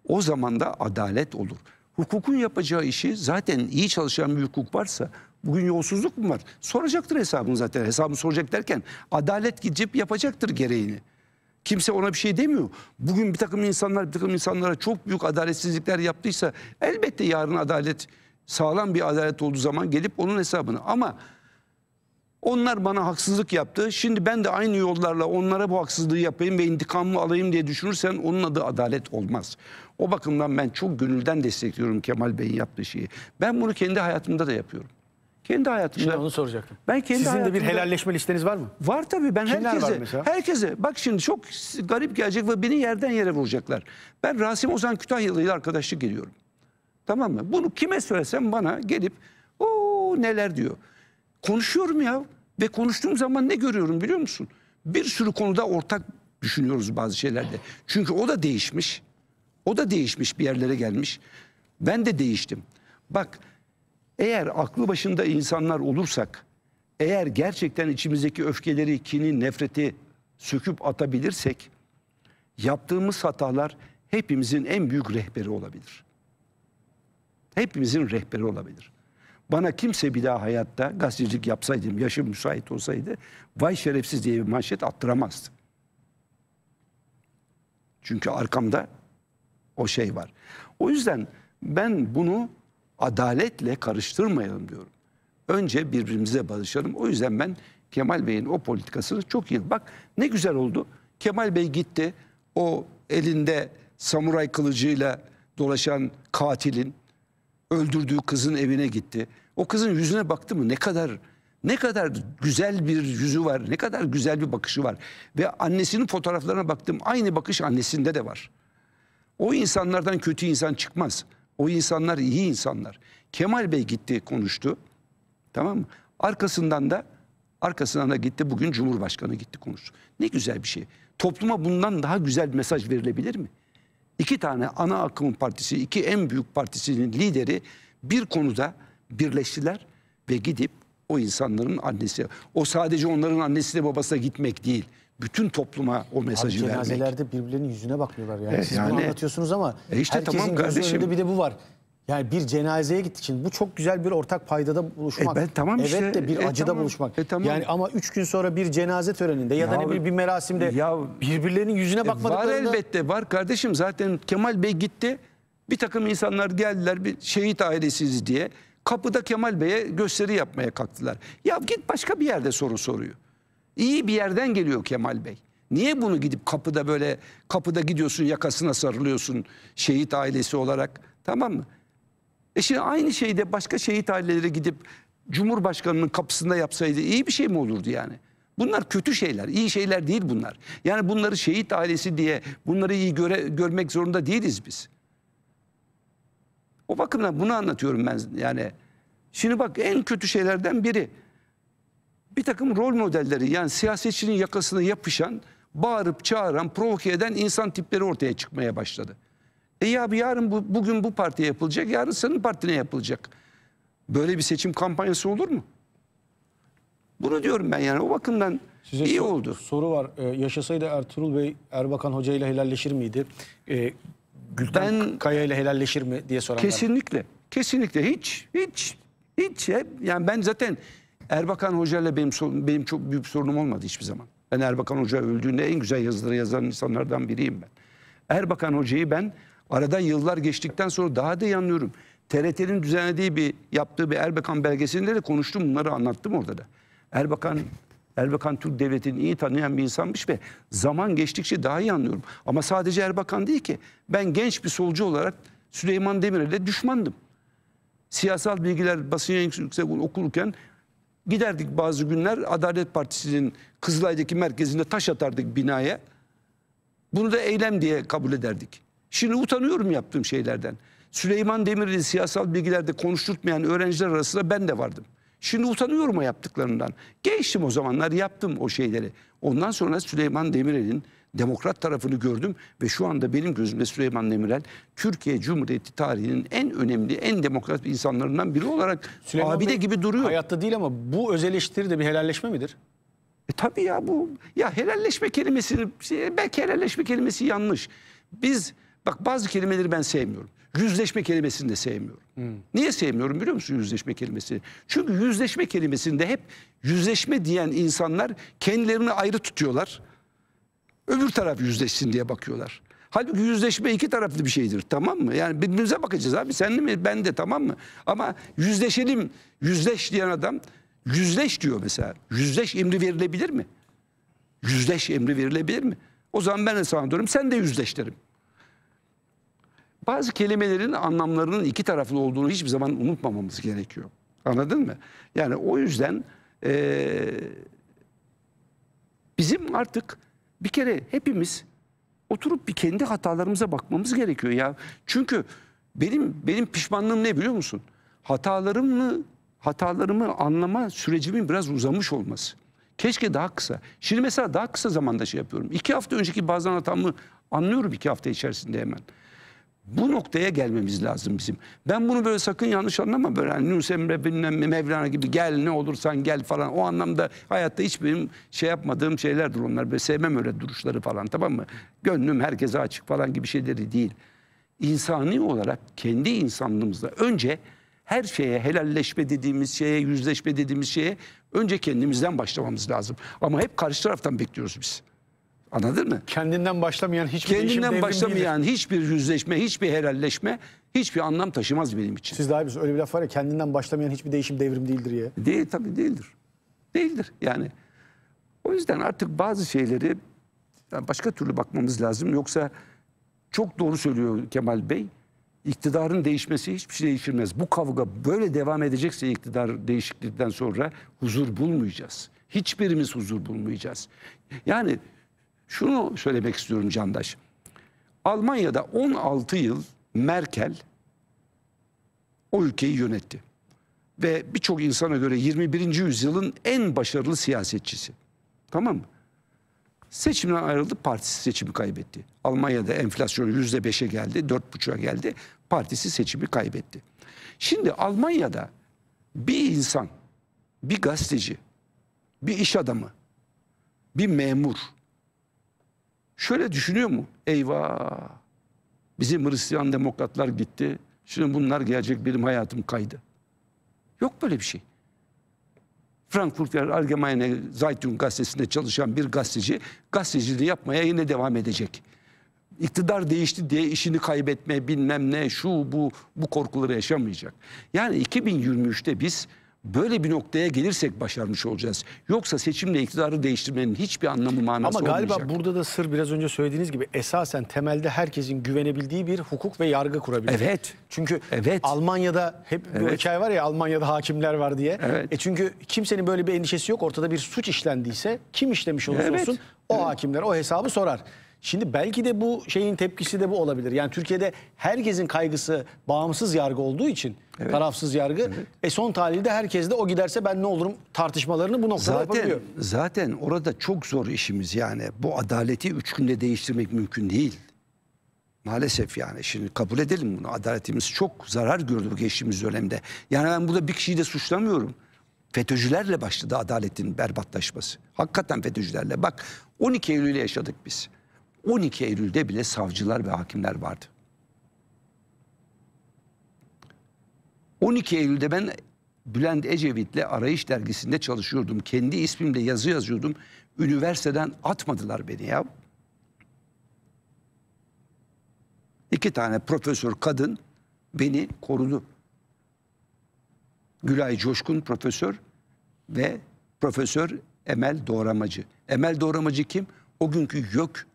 O zaman da adalet olur. Hukukun yapacağı işi zaten iyi çalışan bir hukuk varsa bugün yolsuzluk mu var? Soracaktır hesabını zaten. Hesabını soracak derken adalet gidip yapacaktır gereğini. Kimse ona bir şey demiyor. Bugün bir takım insanlar bir takım insanlara çok büyük adaletsizlikler yaptıysa elbette yarın adalet sağlam bir adalet olduğu zaman gelip onun hesabını ama onlar bana haksızlık yaptı. Şimdi ben de aynı yollarla onlara bu haksızlığı yapayım ve intikamımı alayım diye düşünürsen onun adı adalet olmaz. O bakımdan ben çok gönülden destekliyorum Kemal Bey'in yaptığı şeyi. Ben bunu kendi hayatımda da yapıyorum. Kendi hayatımda. Şimdi onu soracaktım. Ben kendi Sizin hayatımda... de bir helalleşme listeniz var mı? Var tabii. Ben Kimler herkese, herkese. Bak şimdi çok garip gelecek ve beni yerden yere vuracaklar. Ben Rasim Ozan Kütahyalı ile arkadaşlık ediyorum. Tamam mı? Bunu kime söylesem bana gelip o neler diyor. Konuşuyorum ya ve konuştuğum zaman ne görüyorum biliyor musun? Bir sürü konuda ortak düşünüyoruz bazı şeylerde. Çünkü o da değişmiş. O da değişmiş bir yerlere gelmiş. Ben de değiştim. Bak eğer aklı başında insanlar olursak, eğer gerçekten içimizdeki öfkeleri, kini, nefreti söküp atabilirsek yaptığımız hatalar hepimizin en büyük rehberi olabilir. Hepimizin rehberi olabilir. Bana kimse bir daha hayatta gazetecilik yapsaydım, yaşım müsait olsaydı vay şerefsiz diye bir manşet attıramazdı. Çünkü arkamda o şey var. O yüzden ben bunu adaletle karıştırmayalım diyorum. Önce birbirimize barışalım. O yüzden ben Kemal Bey'in o politikasını çok iyi. Bak ne güzel oldu. Kemal Bey gitti. O elinde samuray kılıcıyla dolaşan katilin öldürdüğü kızın evine gitti. O kızın yüzüne baktı mı ne kadar ne kadar güzel bir yüzü var, ne kadar güzel bir bakışı var. Ve annesinin fotoğraflarına baktım aynı bakış annesinde de var. O insanlardan kötü insan çıkmaz. O insanlar iyi insanlar. Kemal Bey gitti konuştu. Tamam mı? Arkasından da arkasından da gitti bugün Cumhurbaşkanı gitti konuştu. Ne güzel bir şey. Topluma bundan daha güzel bir mesaj verilebilir mi? iki tane ana akım partisi, iki en büyük partisinin lideri bir konuda birleştiler ve gidip o insanların annesi, o sadece onların annesine babasına gitmek değil. Bütün topluma o mesajı Abi, vermek. Cenazelerde birbirlerinin yüzüne bakmıyorlar yani. E, Siz yani, bunu anlatıyorsunuz ama e işte, herkesin tamam, gözü önünde bir de bu var. Yani bir cenazeye gittik. için bu çok güzel bir ortak paydada buluşmak. E ben, tamam evet işte. de bir e, acıda tamam. buluşmak. E, tamam. Yani ama üç gün sonra bir cenaze töreninde ya, ya da ne bileyim bir merasimde ya, birbirlerinin yüzüne e bakmadıklarında. Var elbette var kardeşim zaten Kemal Bey gitti. Bir takım insanlar geldiler bir şehit ailesiyiz diye. Kapıda Kemal Bey'e gösteri yapmaya kalktılar. Ya git başka bir yerde soru soruyor. İyi bir yerden geliyor Kemal Bey. Niye bunu gidip kapıda böyle kapıda gidiyorsun yakasına sarılıyorsun şehit ailesi olarak tamam mı? E şimdi aynı şeyde başka şehit ailelere gidip Cumhurbaşkanı'nın kapısında yapsaydı iyi bir şey mi olurdu yani? Bunlar kötü şeyler, iyi şeyler değil bunlar. Yani bunları şehit ailesi diye bunları iyi göre, görmek zorunda değiliz biz. O bakımdan bunu anlatıyorum ben yani. Şimdi bak en kötü şeylerden biri bir takım rol modelleri yani siyasetçinin yakasına yapışan, bağırıp çağıran, provoke eden insan tipleri ortaya çıkmaya başladı. İyi e abi yarın bu, bugün bu partiye yapılacak, yarın senin partine yapılacak. Böyle bir seçim kampanyası olur mu? Bunu diyorum ben yani o bakımdan Size iyi sor, oldu. Soru var. Ee, yaşasaydı Ertuğrul Bey Erbakan Hoca ile helalleşir miydi? Ee, Gülten Kaya ile helalleşir mi diye soranlar. Kesinlikle. Kesinlikle hiç hiç hiç yani ben zaten Erbakan Hoca ile benim benim çok büyük sorunum olmadı hiçbir zaman. Ben Erbakan Hoca öldüğünde en güzel yazıları yazan insanlardan biriyim ben. Erbakan Hoca'yı ben Aradan yıllar geçtikten sonra daha da iyi anlıyorum. TRT'nin düzenlediği bir yaptığı bir Erbakan belgeselinde de konuştum bunları anlattım orada da. Erbakan Erbakan Türk Devleti'ni iyi tanıyan bir insanmış ve zaman geçtikçe daha iyi anlıyorum. Ama sadece Erbakan değil ki. Ben genç bir solcu olarak Süleyman Demirel'e düşmandım. Siyasal bilgiler basın yayın yüksek okurken giderdik bazı günler Adalet Partisi'nin Kızılay'daki merkezinde taş atardık binaya. Bunu da eylem diye kabul ederdik. Şimdi utanıyorum yaptığım şeylerden. Süleyman Demirel'i siyasal bilgilerde konuşturtmayan öğrenciler arasında ben de vardım. Şimdi utanıyorum o yaptıklarından. Geçtim o zamanlar yaptım o şeyleri. Ondan sonra Süleyman Demirel'in demokrat tarafını gördüm ve şu anda benim gözümde Süleyman Demirel Türkiye Cumhuriyeti tarihinin en önemli, en demokrat insanlarından biri olarak Süleyman abide Bey, gibi duruyor. Hayatta değil ama bu öz de bir helalleşme midir? E tabii ya bu ya helalleşme kelimesini belki helalleşme kelimesi yanlış. Biz Bak bazı kelimeleri ben sevmiyorum. Yüzleşme kelimesini de sevmiyorum. Hmm. Niye sevmiyorum biliyor musun yüzleşme kelimesini? Çünkü yüzleşme kelimesinde hep yüzleşme diyen insanlar kendilerini ayrı tutuyorlar. Öbür taraf yüzleşsin diye bakıyorlar. Halbuki yüzleşme iki taraflı bir şeydir tamam mı? Yani birbirimize bakacağız abi sen mi ben de tamam mı? Ama yüzleşelim yüzleş diyen adam yüzleş diyor mesela. Yüzleş emri verilebilir mi? Yüzleş emri verilebilir mi? O zaman ben de sana diyorum sen de yüzleş derim. Bazı kelimelerin anlamlarının iki taraflı olduğunu hiçbir zaman unutmamamız gerekiyor. Anladın mı? Yani o yüzden e, bizim artık bir kere hepimiz oturup bir kendi hatalarımıza bakmamız gerekiyor ya. Çünkü benim benim pişmanlığım ne biliyor musun? Hatalarımı hatalarımı anlama sürecimin biraz uzamış olması. Keşke daha kısa. Şimdi mesela daha kısa zamanda şey yapıyorum. İki hafta önceki bazen hatamı anlıyorum iki hafta içerisinde hemen. Bu noktaya gelmemiz lazım bizim. Ben bunu böyle sakın yanlış anlama böyle hani Yunus Emre bilmem Mevlana gibi gel ne olursan gel falan. O anlamda hayatta hiç şey yapmadığım şeylerdir onlar. Böyle sevmem öyle duruşları falan tamam mı? Gönlüm herkese açık falan gibi şeyleri değil. İnsani olarak kendi insanlığımızla önce her şeye helalleşme dediğimiz şeye yüzleşme dediğimiz şeye önce kendimizden başlamamız lazım. Ama hep karşı taraftan bekliyoruz biz. Anladın mı? Kendinden başlamayan hiçbir Kendinden başlamayan değildir. hiçbir yüzleşme, hiçbir helalleşme hiçbir anlam taşımaz benim için. Siz daha bir öyle bir laf var ya kendinden başlamayan hiçbir değişim devrim değildir ya. Değil tabii değildir. Değildir yani. O yüzden artık bazı şeyleri başka türlü bakmamız lazım. Yoksa çok doğru söylüyor Kemal Bey. İktidarın değişmesi hiçbir şey değiştirmez. Bu kavga böyle devam edecekse iktidar değişiklikten sonra huzur bulmayacağız. Hiçbirimiz huzur bulmayacağız. Yani şunu söylemek istiyorum Candaş. Almanya'da 16 yıl Merkel o ülkeyi yönetti. Ve birçok insana göre 21. yüzyılın en başarılı siyasetçisi. Tamam mı? Seçimden ayrıldı, partisi seçimi kaybetti. Almanya'da enflasyon yüzde beşe geldi, dört buçuğa geldi. Partisi seçimi kaybetti. Şimdi Almanya'da bir insan, bir gazeteci, bir iş adamı, bir memur, Şöyle düşünüyor mu? Eyvah! Bizim Hristiyan demokratlar gitti. Şimdi bunlar gelecek benim hayatım kaydı. Yok böyle bir şey. Frankfurter Allgemeine Zeitung gazetesinde çalışan bir gazeteci gazeteciliği yapmaya yine devam edecek. İktidar değişti diye işini kaybetme bilmem ne şu bu bu korkuları yaşamayacak. Yani 2023'te biz Böyle bir noktaya gelirsek başarmış olacağız. Yoksa seçimle iktidarı değiştirmenin hiçbir anlamı manası olmayacak. Ama galiba olmayacak. burada da sır biraz önce söylediğiniz gibi esasen temelde herkesin güvenebildiği bir hukuk ve yargı kurabilir. Evet. Çünkü evet. Almanya'da hep evet. bir hikaye var ya Almanya'da hakimler var diye. Evet. E çünkü kimsenin böyle bir endişesi yok. Ortada bir suç işlendiyse kim işlemiş olursa evet. olsun o evet. hakimler o hesabı sorar. Şimdi belki de bu şeyin tepkisi de bu olabilir. Yani Türkiye'de herkesin kaygısı bağımsız yargı olduğu için evet. tarafsız yargı. Evet. E son tahlilde herkes de o giderse ben ne olurum tartışmalarını bu noktada zaten, yapabiliyor. Zaten orada çok zor işimiz yani. Bu adaleti üç günde değiştirmek mümkün değil. Maalesef yani şimdi kabul edelim bunu. Adaletimiz çok zarar gördü bu geçtiğimiz dönemde. Yani ben burada bir kişiyi de suçlamıyorum. FETÖ'cülerle başladı adaletin berbatlaşması. Hakikaten FETÖ'cülerle. Bak 12 Eylül'ü yaşadık biz. 12 Eylül'de bile savcılar ve hakimler vardı. 12 Eylül'de ben Bülent Ecevit'le Arayış dergisinde çalışıyordum. Kendi ismimle yazı yazıyordum. Üniversiteden atmadılar beni ya. İki tane profesör kadın beni korudu. Gülay Coşkun profesör ve profesör Emel Doğramacı. Emel Doğramacı kim? O günkü YÖK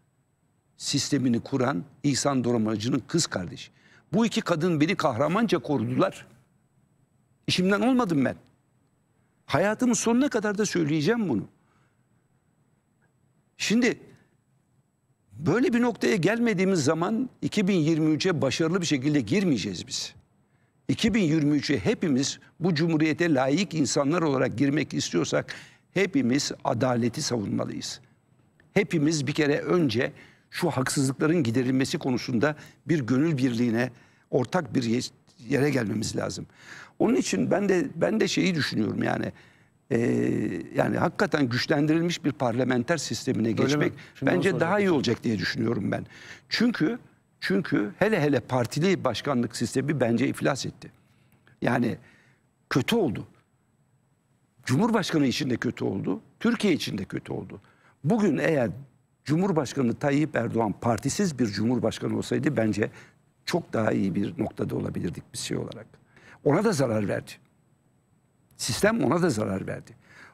sistemini kuran İhsan Doramacı'nın kız kardeşi. Bu iki kadın beni kahramanca korudular. İşimden olmadım ben. Hayatımın sonuna kadar da söyleyeceğim bunu. Şimdi böyle bir noktaya gelmediğimiz zaman 2023'e başarılı bir şekilde girmeyeceğiz biz. 2023'e hepimiz bu cumhuriyete layık insanlar olarak girmek istiyorsak hepimiz adaleti savunmalıyız. Hepimiz bir kere önce şu haksızlıkların giderilmesi konusunda bir gönül birliğine ortak bir yere gelmemiz lazım. Onun için ben de ben de şeyi düşünüyorum yani e, yani hakikaten güçlendirilmiş bir parlamenter sistemine geçmek bence daha iyi olacak diye düşünüyorum ben. Çünkü çünkü hele hele partili başkanlık sistemi bence iflas etti. Yani kötü oldu. Cumhurbaşkanı için de kötü oldu. Türkiye için de kötü oldu. Bugün eğer Cumhurbaşkanı Tayyip Erdoğan partisiz bir cumhurbaşkanı olsaydı bence çok daha iyi bir noktada olabilirdik bir şey olarak. Ona da zarar verdi. Sistem ona da zarar verdi.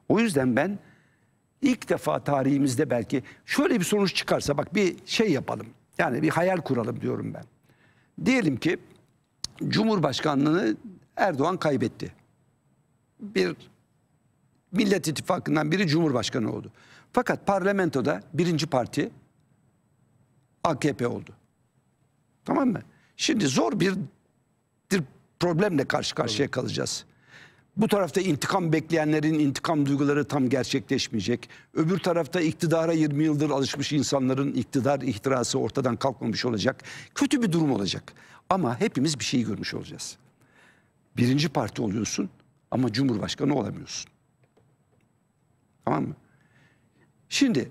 O yüzden ben ilk defa tarihimizde belki şöyle bir sonuç çıkarsa bak bir şey yapalım. Yani bir hayal kuralım diyorum ben. Diyelim ki Cumhurbaşkanlığını Erdoğan kaybetti. Bir Millet İttifakı'ndan biri Cumhurbaşkanı oldu. Fakat parlamentoda birinci parti AKP oldu. Tamam mı? Şimdi zor bir, bir problemle karşı karşıya kalacağız. Bu tarafta intikam bekleyenlerin intikam duyguları tam gerçekleşmeyecek. Öbür tarafta iktidara 20 yıldır alışmış insanların iktidar ihtirası ortadan kalkmamış olacak. Kötü bir durum olacak. Ama hepimiz bir şey görmüş olacağız. Birinci parti oluyorsun ama cumhurbaşkanı olamıyorsun. Tamam mı? Şimdi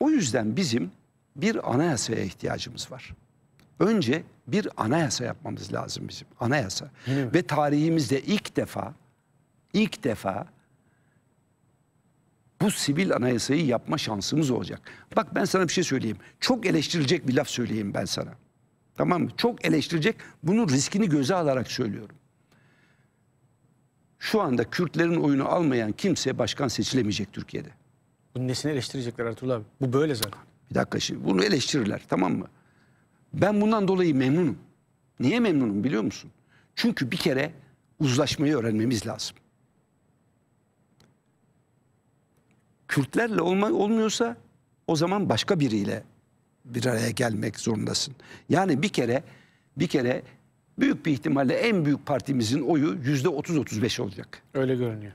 o yüzden bizim bir anayasaya ihtiyacımız var. Önce bir anayasa yapmamız lazım bizim. Anayasa. Ve tarihimizde ilk defa ilk defa bu sivil anayasayı yapma şansımız olacak. Bak ben sana bir şey söyleyeyim. Çok eleştirilecek bir laf söyleyeyim ben sana. Tamam mı? Çok eleştirilecek. Bunun riskini göze alarak söylüyorum. Şu anda Kürtlerin oyunu almayan kimse başkan seçilemeyecek Türkiye'de. Bunun nesini eleştirecekler Ertuğrul abi? Bu böyle zaten. Bir dakika şimdi bunu eleştirirler tamam mı? Ben bundan dolayı memnunum. Niye memnunum biliyor musun? Çünkü bir kere uzlaşmayı öğrenmemiz lazım. Kürtlerle olma, olmuyorsa o zaman başka biriyle bir araya gelmek zorundasın. Yani bir kere bir kere büyük bir ihtimalle en büyük partimizin oyu yüzde 30-35 olacak. Öyle görünüyor.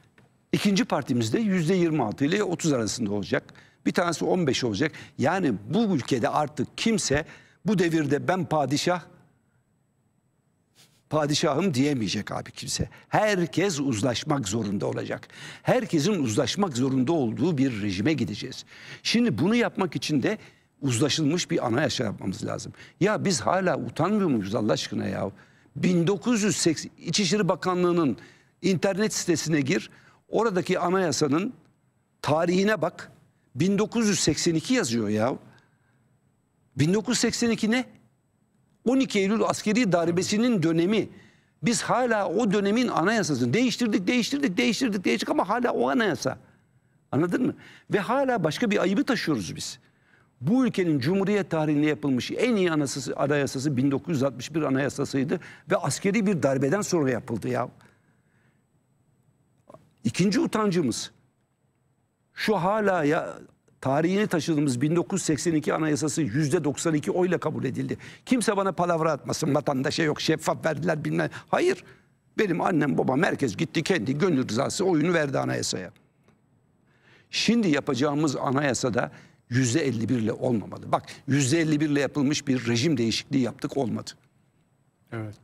İkinci partimizde de %26 ile 30 arasında olacak. Bir tanesi 15 olacak. Yani bu ülkede artık kimse bu devirde ben padişah padişahım diyemeyecek abi kimse. Herkes uzlaşmak zorunda olacak. Herkesin uzlaşmak zorunda olduğu bir rejime gideceğiz. Şimdi bunu yapmak için de uzlaşılmış bir anayasa yapmamız lazım. Ya biz hala utanmıyor muyuz Allah aşkına ya? 1980 İçişleri Bakanlığı'nın internet sitesine gir. Oradaki anayasanın tarihine bak. 1982 yazıyor ya. 1982 ne? 12 Eylül askeri darbesinin dönemi. Biz hala o dönemin anayasasını değiştirdik, değiştirdik, değiştirdik, değiştirdik ama hala o anayasa. Anladın mı? Ve hala başka bir ayıbı taşıyoruz biz. Bu ülkenin Cumhuriyet tarihinde yapılmış en iyi anayasası, anayasası 1961 anayasasıydı ve askeri bir darbeden sonra yapıldı ya. İkinci utancımız şu hala ya tarihini taşıdığımız 1982 anayasası %92 oyla kabul edildi. Kimse bana palavra atmasın vatandaşa yok şeffaf verdiler bilmem. Hayır benim annem babam herkes gitti kendi gönül rızası oyunu verdi anayasaya. Şimdi yapacağımız anayasada %51 ile olmamalı. Bak %51 ile yapılmış bir rejim değişikliği yaptık olmadı. Evet.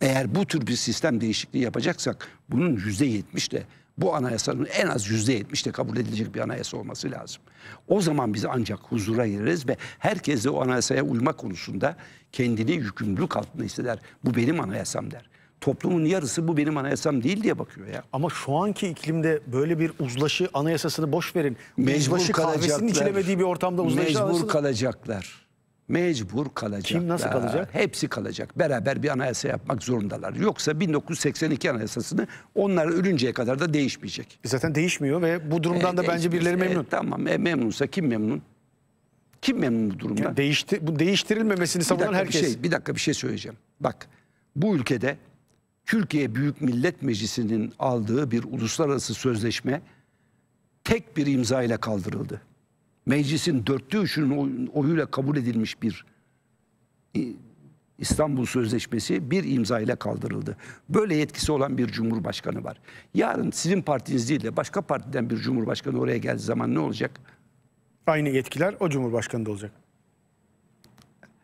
Eğer bu tür bir sistem değişikliği yapacaksak bunun %70 de bu anayasanın en az yüzde yetmişte kabul edilecek bir anayasa olması lazım. O zaman biz ancak huzura gireriz ve herkes de o anayasaya uyma konusunda kendini yükümlülük altında hisseder. Bu benim anayasam der toplumun yarısı bu benim anayasam değil diye bakıyor ya. Ama şu anki iklimde böyle bir uzlaşı anayasasını boş verin. Mecbur uzlaşı kalacaklar. kahvesinin içilemediği bir ortamda uzlaşı Mecbur anayasını... kalacaklar mecbur kalacaklar. Kim nasıl kalacak? Hepsi kalacak. Beraber bir anayasa yapmak zorundalar. Yoksa 1982 anayasasını onlar ölünceye kadar da değişmeyecek. E zaten değişmiyor ve bu durumdan e, da bence birileri e, memnun. E, tamam e, memnunsa kim memnun? Kim memnun bu durumda? Yani değişti, bu değiştirilmemesini savunan herkes. Bir, şey, bir dakika bir şey söyleyeceğim. Bak bu ülkede Türkiye Büyük Millet Meclisi'nin aldığı bir uluslararası sözleşme tek bir imza ile kaldırıldı meclisin dörtte üçünün oyuyla kabul edilmiş bir e, İstanbul Sözleşmesi bir imza ile kaldırıldı. Böyle yetkisi olan bir cumhurbaşkanı var. Yarın sizin partiniz değil de başka partiden bir cumhurbaşkanı oraya geldiği zaman ne olacak? Aynı yetkiler o cumhurbaşkanı da olacak.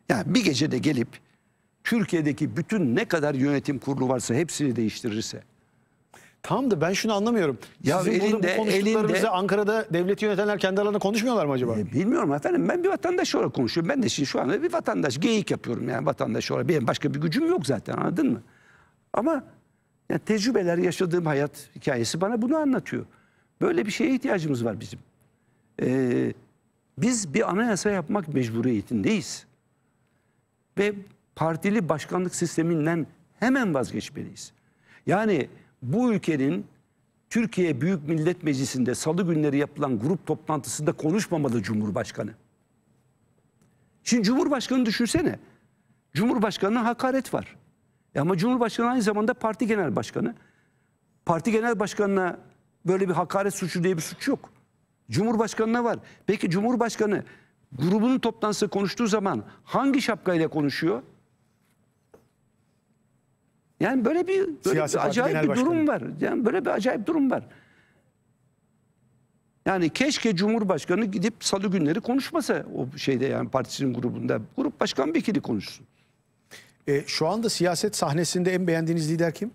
Yani bir gecede gelip Türkiye'deki bütün ne kadar yönetim kurulu varsa hepsini değiştirirse Tam da ben şunu anlamıyorum. Ya Sizin elinde, burada bu konuştuklarınızı elinde, Ankara'da devleti yönetenler kendi aralarında konuşmuyorlar mı acaba? E, bilmiyorum efendim. Ben bir vatandaş olarak konuşuyorum. Ben de şimdi şu anda bir vatandaş geyik yapıyorum yani vatandaş olarak. Benim başka bir gücüm yok zaten anladın mı? Ama yani tecrübeler yaşadığım hayat hikayesi bana bunu anlatıyor. Böyle bir şeye ihtiyacımız var bizim. Ee, biz bir anayasa yapmak mecburiyetindeyiz. Ve partili başkanlık sisteminden hemen vazgeçmeliyiz. Yani bu ülkenin Türkiye Büyük Millet Meclisi'nde salı günleri yapılan grup toplantısında konuşmamalı Cumhurbaşkanı. Şimdi Cumhurbaşkanı düşünsene. Cumhurbaşkanına hakaret var. E ama Cumhurbaşkanı aynı zamanda parti genel başkanı. Parti genel başkanına böyle bir hakaret suçu diye bir suç yok. Cumhurbaşkanına var. Peki Cumhurbaşkanı grubunun toplantısı konuştuğu zaman hangi şapkayla konuşuyor? Yani böyle bir, böyle bir acayip bir durum var. Yani böyle bir acayip durum var. Yani keşke Cumhurbaşkanı gidip salı günleri konuşmasa o şeyde yani partisinin grubunda. Grup başkan bir vekili konuşsun. E, şu anda siyaset sahnesinde en beğendiğiniz lider kim?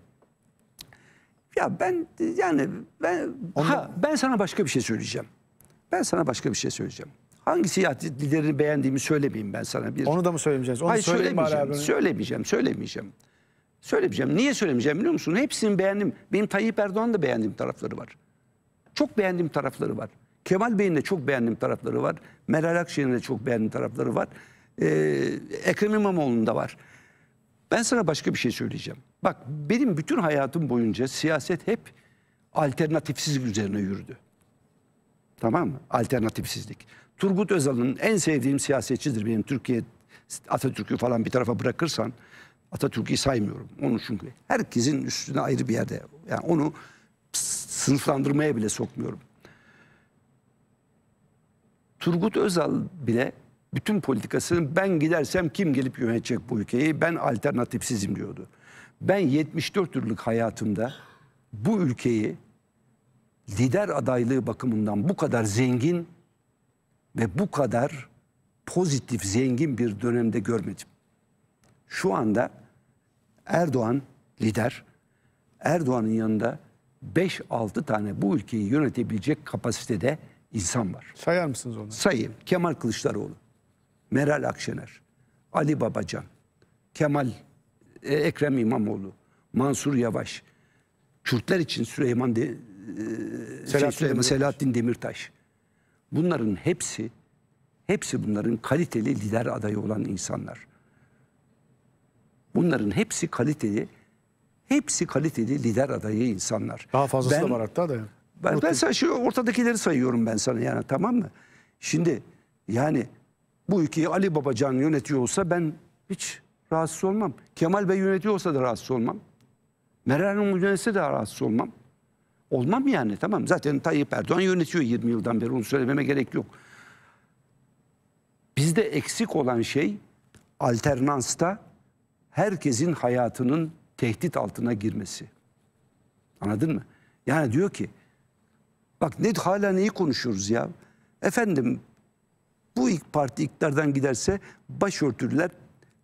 Ya ben yani ben Ondan... ha, ben sana başka bir şey söyleyeceğim. Ben sana başka bir şey söyleyeceğim. Hangi siyaset liderini beğendiğimi söylemeyeyim ben sana. Bir... Onu da mı söylemeyeceğiz? Onu Hayır söylemeyeceğim, bari söylemeyeceğim, söylemeyeceğim. Söylemeyeceğim. Niye söylemeyeceğim biliyor musun? Hepsini beğendim. Benim Tayyip da beğendiğim tarafları var. Çok beğendiğim tarafları var. Kemal Bey'in de çok beğendiğim tarafları var. Meral Akşener'in de çok beğendiğim tarafları var. Ee, Ekrem İmamoğlu'nun da var. Ben sana başka bir şey söyleyeceğim. Bak benim bütün hayatım boyunca siyaset hep alternatifsizlik üzerine yürüdü. Tamam mı? Alternatifsizlik. Turgut Özal'ın en sevdiğim siyasetçidir benim Türkiye Atatürk'ü falan bir tarafa bırakırsan Atatürk'ü saymıyorum. Onu çünkü herkesin üstüne ayrı bir yerde. Yani onu sınıflandırmaya bile sokmuyorum. Turgut Özal bile bütün politikasının ben gidersem kim gelip yönetecek bu ülkeyi ben alternatifsizim diyordu. Ben 74 yıllık hayatımda bu ülkeyi lider adaylığı bakımından bu kadar zengin ve bu kadar pozitif zengin bir dönemde görmedim. Şu anda Erdoğan lider. Erdoğan'ın yanında 5-6 tane bu ülkeyi yönetebilecek kapasitede insan var. Sayar mısınız onları? Sayayım. Kemal Kılıçdaroğlu, Meral Akşener, Ali Babacan, Kemal e, Ekrem İmamoğlu, Mansur Yavaş, Kürtler için Süleyman, de, e, şey, Selahattin, şey, Süleyman Demirtaş. Selahattin Demirtaş. Bunların hepsi hepsi bunların kaliteli lider adayı olan insanlar. Bunların hepsi kaliteli, hepsi kaliteli lider adayı insanlar. Daha fazlası ben, da var hatta da. Ben, ben sana şu ortadakileri sayıyorum ben sana yani tamam mı? Şimdi yani bu ülkeyi Ali Babacan yönetiyor olsa ben hiç rahatsız olmam. Kemal Bey yönetiyor olsa da rahatsız olmam. Meral Hanım yönetse de rahatsız olmam. Olmam yani tamam. Zaten Tayyip Erdoğan yönetiyor 20 yıldan beri onu söylememe gerek yok. Bizde eksik olan şey alternansta herkesin hayatının tehdit altına girmesi. Anladın mı? Yani diyor ki bak ne hala neyi konuşuyoruz ya? Efendim bu ilk parti iktidardan giderse başörtüler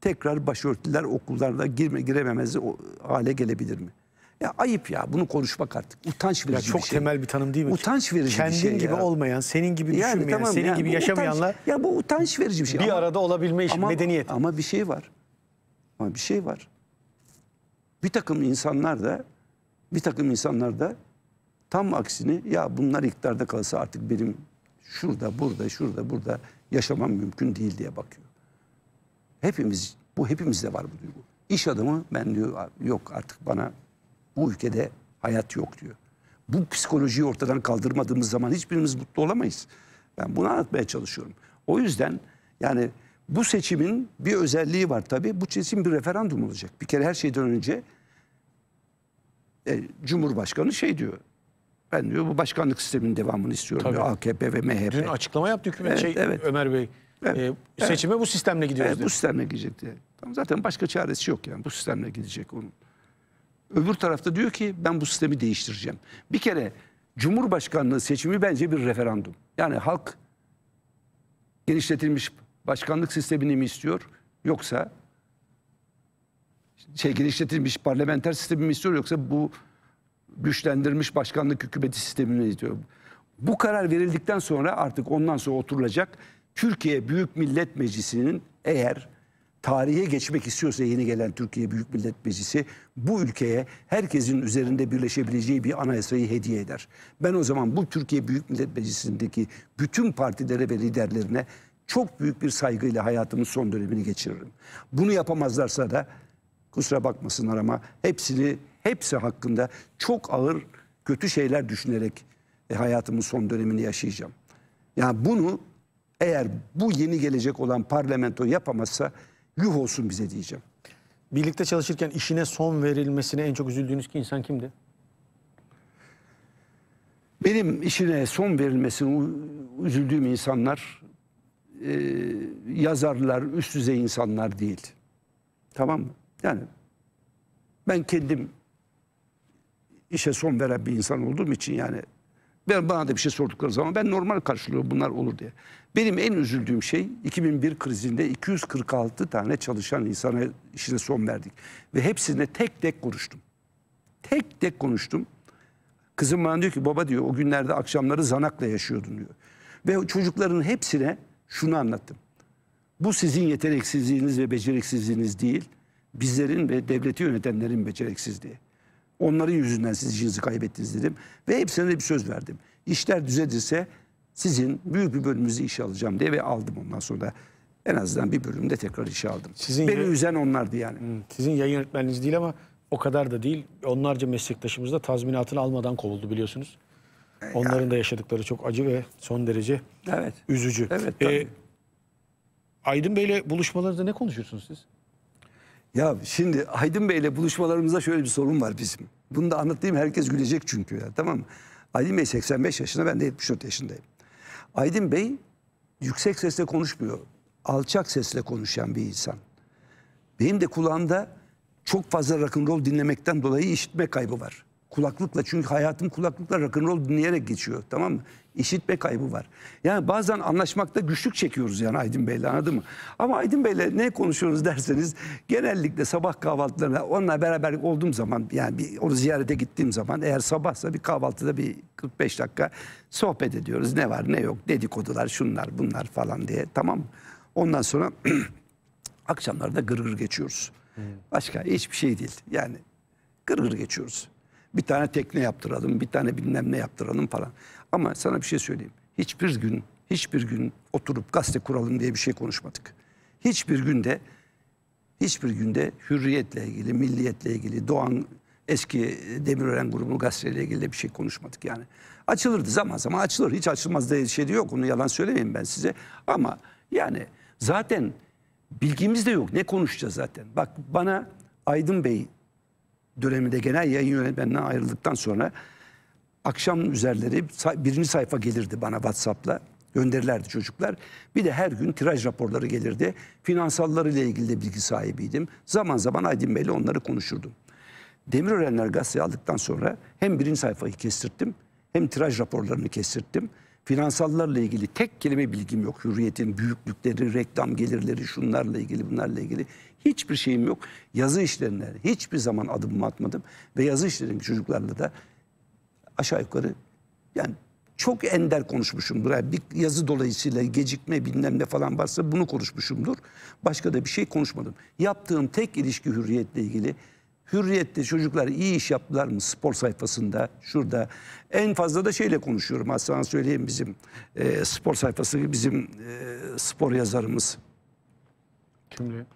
tekrar başörtüler okullarda girme girememez hale gelebilir mi? Ya ayıp ya bunu konuşmak artık. Utanç verici ya çok bir şey. temel bir tanım değil mi? Utanç verici Kendin bir şey. Kendin gibi ya. olmayan, senin gibi yani tamam, senin yani gibi yaşamayanlar. Utanç, ya bu utanç verici bir şey. Bir ama, arada olabilme işi, medeniyet. Ama bir şey var. Ama bir şey var. Bir takım insanlar da bir takım insanlar da tam aksini ya bunlar iktidarda kalsa artık benim şurada, burada, şurada, burada yaşamam mümkün değil diye bakıyor. Hepimiz, bu hepimizde var bu duygu. İş adamı ben diyor yok artık bana bu ülkede hayat yok diyor. Bu psikolojiyi ortadan kaldırmadığımız zaman hiçbirimiz mutlu olamayız. Ben bunu anlatmaya çalışıyorum. O yüzden yani bu seçimin bir özelliği var tabii. Bu seçim bir referandum olacak. Bir kere her şeyden önce e, Cumhurbaşkanı şey diyor. Ben diyor bu başkanlık sisteminin devamını istiyorum. Diyor, AKP ve MHP. Dün açıklama yaptı hükümet evet, şey evet. Ömer Bey. Evet, e, seçime evet. bu sistemle gidiyoruz. Evet, bu sistemle gidecek diye. Tamam, zaten başka çaresi yok yani. Bu sistemle gidecek onun. Öbür tarafta diyor ki ben bu sistemi değiştireceğim. Bir kere Cumhurbaşkanlığı seçimi bence bir referandum. Yani halk genişletilmiş başkanlık sistemini mi istiyor yoksa şey genişletilmiş parlamenter sistemi mi istiyor yoksa bu güçlendirilmiş başkanlık hükümeti sistemini istiyor. Bu karar verildikten sonra artık ondan sonra oturulacak Türkiye Büyük Millet Meclisi'nin eğer tarihe geçmek istiyorsa yeni gelen Türkiye Büyük Millet Meclisi bu ülkeye herkesin üzerinde birleşebileceği bir anayasayı hediye eder. Ben o zaman bu Türkiye Büyük Millet Meclisi'ndeki bütün partilere ve liderlerine çok büyük bir saygıyla hayatımın son dönemini geçiririm. Bunu yapamazlarsa da kusura bakmasınlar ama hepsini hepsi hakkında çok ağır kötü şeyler düşünerek e, hayatımın son dönemini yaşayacağım. Yani bunu eğer bu yeni gelecek olan parlamento yapamazsa yuh olsun bize diyeceğim. Birlikte çalışırken işine son verilmesine en çok üzüldüğünüz ki insan kimdi? Benim işine son verilmesine üzüldüğüm insanlar e, yazarlar, üst düzey insanlar değil. Tamam mı? Yani ben kendim işe son veren bir insan olduğum için yani ben bana da bir şey sordukları zaman ben normal karşılıyorum bunlar olur diye. Benim en üzüldüğüm şey 2001 krizinde 246 tane çalışan insana işine son verdik. Ve hepsine tek tek konuştum. Tek tek konuştum. Kızım bana diyor ki baba diyor o günlerde akşamları zanakla yaşıyordun diyor. Ve çocukların hepsine şunu anlattım. Bu sizin yeteneksizliğiniz ve beceriksizliğiniz değil. Bizlerin ve devleti yönetenlerin beceriksizliği. Onların yüzünden siz işinizi kaybettiniz dedim. Ve hepsine de bir söz verdim. İşler düzelirse sizin büyük bir bölümünüzü işe alacağım diye ve aldım ondan sonra da en azından bir bölümde tekrar işe aldım. Sizin Beni üzen onlardı yani. Sizin yayın yönetmeniniz değil ama o kadar da değil. Onlarca meslektaşımız da tazminatını almadan kovuldu biliyorsunuz. Onların yani. da yaşadıkları çok acı ve son derece evet. üzücü. Evet. Ee, tabii. Ee, Aydın Bey'le buluşmalarınızda ne konuşursunuz siz? Ya şimdi Aydın Bey'le buluşmalarımızda şöyle bir sorun var bizim. Bunu da anlatayım herkes gülecek çünkü ya tamam mı? Aydın Bey 85 yaşında ben de 74 yaşındayım. Aydın Bey yüksek sesle konuşmuyor. Alçak sesle konuşan bir insan. Benim de kulağımda çok fazla rock'n'roll dinlemekten dolayı işitme kaybı var. Kulaklıkla çünkü hayatım kulaklıkla rock'n'roll dinleyerek geçiyor tamam mı? İşitme kaybı var. Yani bazen anlaşmakta güçlük çekiyoruz yani Aydın Bey'le anladın mı? Ama Aydın Bey'le ne konuşuyoruz derseniz genellikle sabah kahvaltılarına onunla beraber olduğum zaman yani bir, onu ziyarete gittiğim zaman eğer sabahsa bir kahvaltıda bir 45 dakika sohbet ediyoruz. Ne var ne yok dedikodular şunlar bunlar falan diye tamam Ondan sonra akşamlarda gırgır geçiyoruz. Hmm. Başka hiçbir şey değil yani gırgır geçiyoruz. Bir tane tekne yaptıralım, bir tane bilmem ne yaptıralım falan. Ama sana bir şey söyleyeyim. Hiçbir gün, hiçbir gün oturup gazete kuralım diye bir şey konuşmadık. Hiçbir günde, hiçbir günde hürriyetle ilgili, milliyetle ilgili, Doğan eski Demirören grubu gazeteyle ilgili de bir şey konuşmadık yani. Açılırdı zaman zaman açılır. Hiç açılmaz diye şey de yok. Onu yalan söylemeyeyim ben size. Ama yani zaten bilgimiz de yok. Ne konuşacağız zaten? Bak bana Aydın Bey döneminde genel yayın yönetmeninden ayrıldıktan sonra akşam üzerleri birinci sayfa gelirdi bana WhatsApp'la. Gönderilerdi çocuklar. Bir de her gün tiraj raporları gelirdi. Finansallarıyla ilgili de bilgi sahibiydim. Zaman zaman Aydın Bey'le onları konuşurdum. Demirörenler gazeteyi aldıktan sonra hem birinci sayfayı kestirttim hem tiraj raporlarını kestirttim. Finansallarla ilgili tek kelime bilgim yok. Hürriyetin büyüklükleri, reklam gelirleri, şunlarla ilgili, bunlarla ilgili Hiçbir şeyim yok. Yazı işlerine hiçbir zaman adımımı atmadım. Ve yazı işlerindeki çocuklarla da aşağı yukarı yani çok ender konuşmuşumdur. Yani bir yazı dolayısıyla gecikme bilmem ne falan varsa bunu konuşmuşumdur. Başka da bir şey konuşmadım. Yaptığım tek ilişki hürriyetle ilgili. Hürriyette çocuklar iyi iş yaptılar mı spor sayfasında, şurada. En fazla da şeyle konuşuyorum Hasan söyleyeyim bizim e, spor sayfası, bizim e, spor yazarımız. Kimli?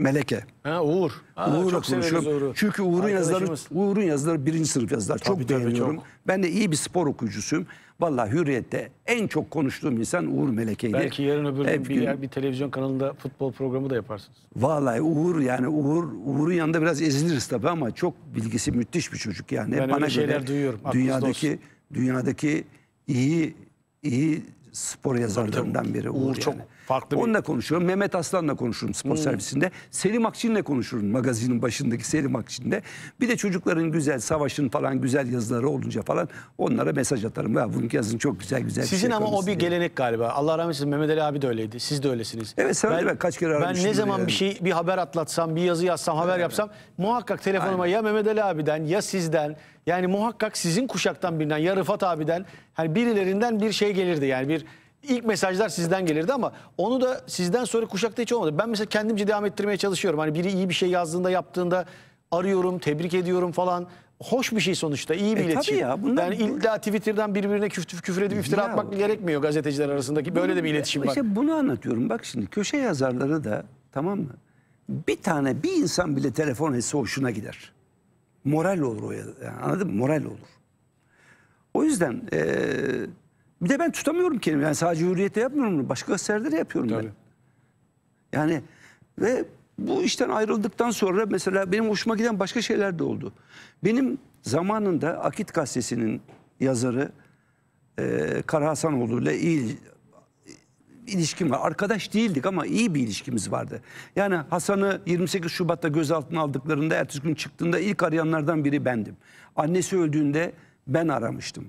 Meleke. Ha, Uğur. Ha, Uğur'la çok konuşuyorum. Uğur'u. Çünkü Uğur'un yazıları, Uğur'un yazıları birinci sınıf yazılar. Çok Tabii, beğeniyorum. çok. Ben de iyi bir spor okuyucusuyum. Valla Hürriyet'te en çok konuştuğum insan Uğur Meleke'ydi. Belki yarın öbür Hep bir, gün- yer, bir televizyon kanalında futbol programı da yaparsınız. Vallahi Uğur yani Uğur Uğur'un yanında biraz eziliriz tabii ama çok bilgisi müthiş bir çocuk yani. Ben öyle şeyler duyuyorum, aklınızda Dünyadaki dünyadaki iyi iyi spor yazarlarından biri Uğur, Uğur çok yani. Farklı Onunla bir... konuşuyorum. Mehmet Aslan'la konuşurum spor hmm. servisinde. Selim Akçin'le konuşurum magazinin başındaki Selim Akçin'de. Bir de çocukların güzel savaşın falan güzel yazıları olunca falan onlara mesaj atarım. Ya bunu yazın çok güzel güzel. Sizin şey ama o bir diye. gelenek galiba. Allah rahmet eylesin Mehmet Ali abi de öyleydi. Siz de öylesiniz. Evet sen ben, kaç kere aramıştım. Ben ne zaman yani. bir şey bir haber atlatsam, bir yazı yazsam, haber evet. yapsam muhakkak telefonuma Aynen. ya Mehmet Ali abiden ya sizden yani muhakkak sizin kuşaktan birinden ya Rıfat abiden hani birilerinden bir şey gelirdi yani bir ilk mesajlar sizden gelirdi ama onu da sizden sonra kuşakta hiç olmadı. Ben mesela kendimce devam ettirmeye çalışıyorum. Hani biri iyi bir şey yazdığında yaptığında arıyorum, tebrik ediyorum falan. Hoş bir şey sonuçta, iyi bir e, iletişim. Tabii ya, bunlar... Yani illa Twitter'dan birbirine küfür, küfür edip iftira ya, atmak gerekmiyor gazeteciler arasındaki. Böyle de bir iletişim var. İşte bunu anlatıyorum. Bak şimdi köşe yazarları da tamam mı? Bir tane bir insan bile telefon etse hoşuna gider. Moral olur o yani, anladın mı? Moral olur. O yüzden... Ee, bir de ben tutamıyorum kendimi. Yani sadece hürriyette yapmıyorum bunu. Başka gazetelerde de yapıyorum Tabii. ben. Yani ve bu işten ayrıldıktan sonra mesela benim hoşuma giden başka şeyler de oldu. Benim zamanında Akit gazetesinin yazarı e, Karahasanoğlu ile iyi ilişkim var. Arkadaş değildik ama iyi bir ilişkimiz vardı. Yani Hasan'ı 28 Şubat'ta gözaltına aldıklarında ertesi gün çıktığında ilk arayanlardan biri bendim. Annesi öldüğünde ben aramıştım.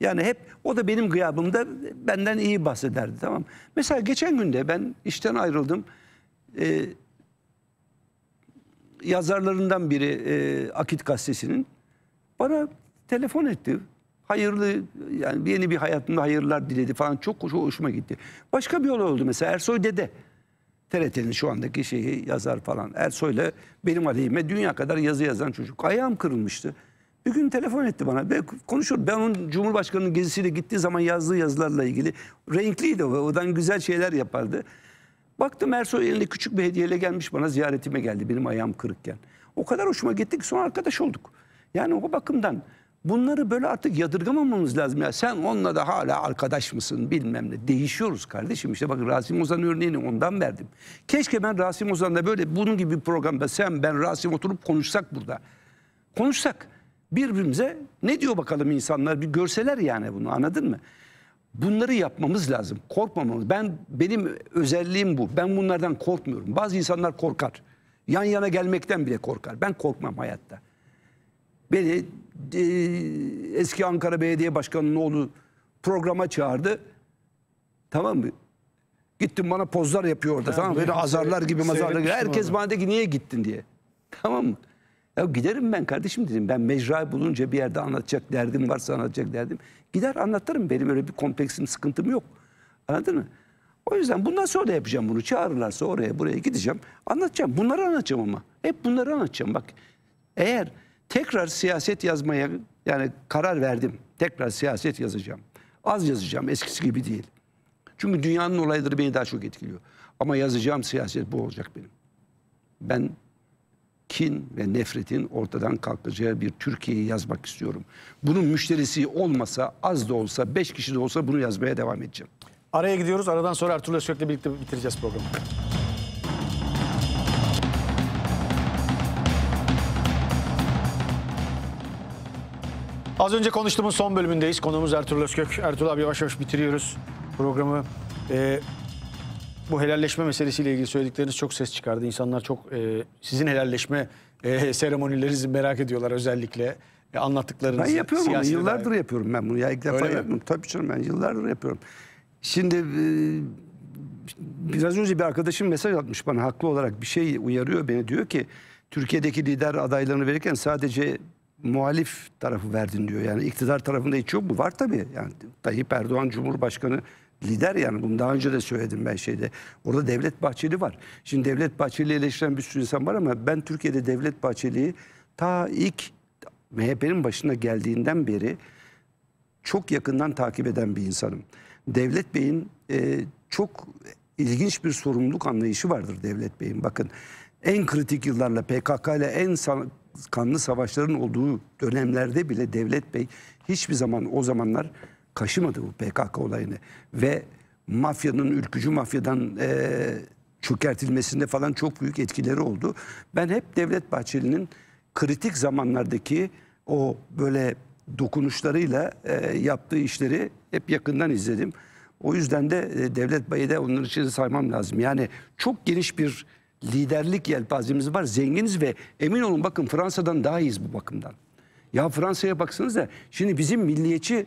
Yani hep o da benim gıyabımda benden iyi bahsederdi tamam Mesela geçen günde ben işten ayrıldım. Ee, yazarlarından biri e, Akit Gazetesi'nin bana telefon etti. Hayırlı yani yeni bir hayatında hayırlar diledi falan çok hoşuma gitti. Başka bir olay oldu mesela Ersoy Dede. TRT'nin şu andaki şeyi yazar falan. Ersoy'la benim aleyhime dünya kadar yazı yazan çocuk. Ayağım kırılmıştı. Bir gün telefon etti bana. Ben konuşur. Ben onun Cumhurbaşkanı'nın gezisiyle gittiği zaman yazdığı yazılarla ilgili renkliydi o. Odan güzel şeyler yapardı. Baktım Ersoy elinde küçük bir hediyeyle gelmiş bana ziyaretime geldi benim ayağım kırıkken. O kadar hoşuma gitti ki sonra arkadaş olduk. Yani o bakımdan bunları böyle artık yadırgamamamız lazım. Ya sen onunla da hala arkadaş mısın bilmem ne. Değişiyoruz kardeşim. İşte bakın Rasim Ozan örneğini ondan verdim. Keşke ben Rasim Ozan'la böyle bunun gibi bir programda sen ben Rasim oturup konuşsak burada. Konuşsak birbirimize ne diyor bakalım insanlar bir görseler yani bunu anladın mı? Bunları yapmamız lazım. Korkmamamız. Ben benim özelliğim bu. Ben bunlardan korkmuyorum. Bazı insanlar korkar. Yan yana gelmekten bile korkar. Ben korkmam hayatta. Beni e, eski Ankara Belediye Başkanı'nın oğlu programa çağırdı. Tamam mı? Gittim bana pozlar yapıyor orada. Ya, tamam mı? Böyle azarlar gibi mazarlar gibi. Herkes bana dedi ki niye gittin diye. Tamam mı? Ya giderim ben kardeşim dedim. Ben mecrayı bulunca bir yerde anlatacak derdim varsa anlatacak derdim. Gider anlatırım. Benim öyle bir kompleksim, sıkıntım yok. Anladın mı? O yüzden bundan sonra da yapacağım bunu. Çağırırlarsa oraya buraya gideceğim. Anlatacağım. Bunları anlatacağım ama. Hep bunları anlatacağım. Bak eğer tekrar siyaset yazmaya yani karar verdim. Tekrar siyaset yazacağım. Az yazacağım. Eskisi gibi değil. Çünkü dünyanın olayları beni daha çok etkiliyor. Ama yazacağım siyaset bu olacak benim. Ben kin ve nefretin ortadan kalkacağı bir Türkiye'yi yazmak istiyorum. Bunun müşterisi olmasa az da olsa beş kişi de olsa bunu yazmaya devam edeceğim. Araya gidiyoruz. Aradan sonra Ertuğrul Özkök'le birlikte bitireceğiz programı. Az önce konuştuğumuz son bölümündeyiz. Konuğumuz Ertuğrul Özkök. Ertuğrul abi yavaş yavaş bitiriyoruz programı. Ee, bu helalleşme meselesiyle ilgili söyledikleriniz çok ses çıkardı. İnsanlar çok e, sizin helalleşme e, seremonilerinizi merak ediyorlar özellikle. E, anlattıklarınızı. Ben yapıyorum onu. Yıllardır dair. yapıyorum ben bunu. Ya ilk defa yapmıyorum. Tabii canım ben yıllardır yapıyorum. Şimdi e, biraz önce bir arkadaşım mesaj atmış bana haklı olarak bir şey uyarıyor beni. Diyor ki Türkiye'deki lider adaylarını verirken sadece muhalif tarafı verdin diyor. Yani iktidar tarafında hiç yok mu? Var tabii. Yani Tayyip Erdoğan Cumhurbaşkanı lider yani bunu daha önce de söyledim ben şeyde. Orada Devlet Bahçeli var. Şimdi Devlet Bahçeli'yi eleştiren bir sürü insan var ama ben Türkiye'de Devlet Bahçeli'yi ta ilk MHP'nin başına geldiğinden beri çok yakından takip eden bir insanım. Devlet Bey'in e, çok ilginç bir sorumluluk anlayışı vardır Devlet Bey'in. Bakın en kritik yıllarla PKK ile en kanlı savaşların olduğu dönemlerde bile Devlet Bey hiçbir zaman o zamanlar kaşımadı bu PKK olayını ve mafyanın ülkücü mafyadan e, çökertilmesinde falan çok büyük etkileri oldu. Ben hep Devlet Bahçeli'nin kritik zamanlardaki o böyle dokunuşlarıyla e, yaptığı işleri hep yakından izledim. O yüzden de e, Devlet Bay'ı da onun için saymam lazım. Yani çok geniş bir liderlik yelpazemiz var. Zenginiz ve emin olun bakın Fransa'dan daha iyiyiz bu bakımdan. Ya Fransa'ya baksanız da şimdi bizim milliyetçi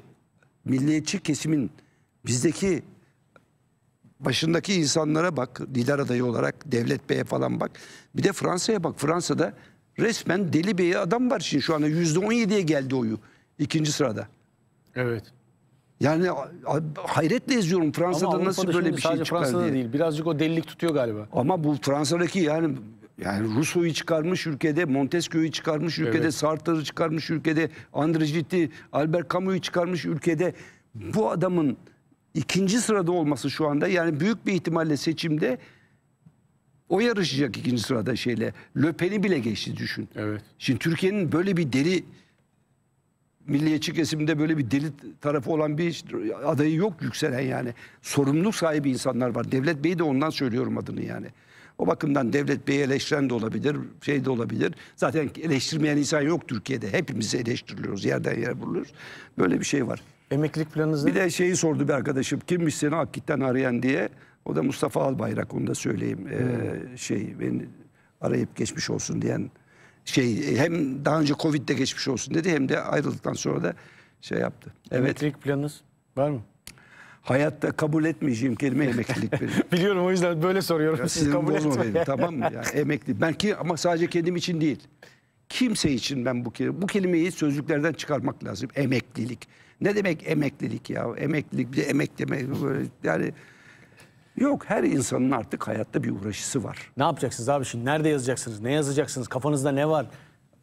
milliyetçi kesimin bizdeki başındaki insanlara bak lider adayı olarak Devlet Bey'e falan bak. Bir de Fransa'ya bak. Fransa'da resmen Deli Bey'e adam var şimdi şu anda %17'ye geldi oyu ikinci sırada. Evet. Yani hayretle izliyorum Fransa'da Ama nasıl böyle bir şey çıkar Fransa'da değil birazcık o delilik tutuyor galiba. Ama bu Fransa'daki yani yani Rousseau'yu çıkarmış ülkede, Montesquieu'yu çıkarmış ülkede, evet. Sartre'ı çıkarmış ülkede, André Gide, Albert Camus'u çıkarmış ülkede. Bu adamın ikinci sırada olması şu anda yani büyük bir ihtimalle seçimde o yarışacak ikinci sırada şeyle. Löpen'i bile geçti düşün. Evet. Şimdi Türkiye'nin böyle bir deli milliyetçi kesimde böyle bir deli tarafı olan bir adayı yok yükselen yani. Sorumluluk sahibi insanlar var. Devlet Bey de ondan söylüyorum adını yani. O bakımdan Devlet Bey'i eleştiren de olabilir, şey de olabilir. Zaten eleştirmeyen insan yok Türkiye'de. Hepimiz eleştiriliyoruz, yerden yere vuruluyoruz. Böyle bir şey var. Emeklilik planınız Bir de şeyi sordu bir arkadaşım. Kimmiş seni Akkit'ten arayan diye. O da Mustafa Albayrak onu da söyleyeyim. Ee, hmm. şey beni arayıp geçmiş olsun diyen şey e, hem daha önce Covid'de geçmiş olsun dedi hem de ayrıldıktan sonra da şey yaptı. Evet. Emeklilik planınız var mı? Hayatta kabul etmeyeceğim kelime emeklilik benim. Biliyorum o yüzden böyle soruyorum. Ya Siz kabul etmeyin. Tamam mı? Yani emekli. Ben ki ama sadece kendim için değil. Kimse için ben bu kelime, bu kelimeyi sözcüklerden çıkarmak lazım. Emeklilik. Ne demek emeklilik ya? Emeklilik bir emekleme böyle yani Yok her insanın artık hayatta bir uğraşısı var. Ne yapacaksınız abi şimdi? Nerede yazacaksınız? Ne yazacaksınız? Kafanızda ne var?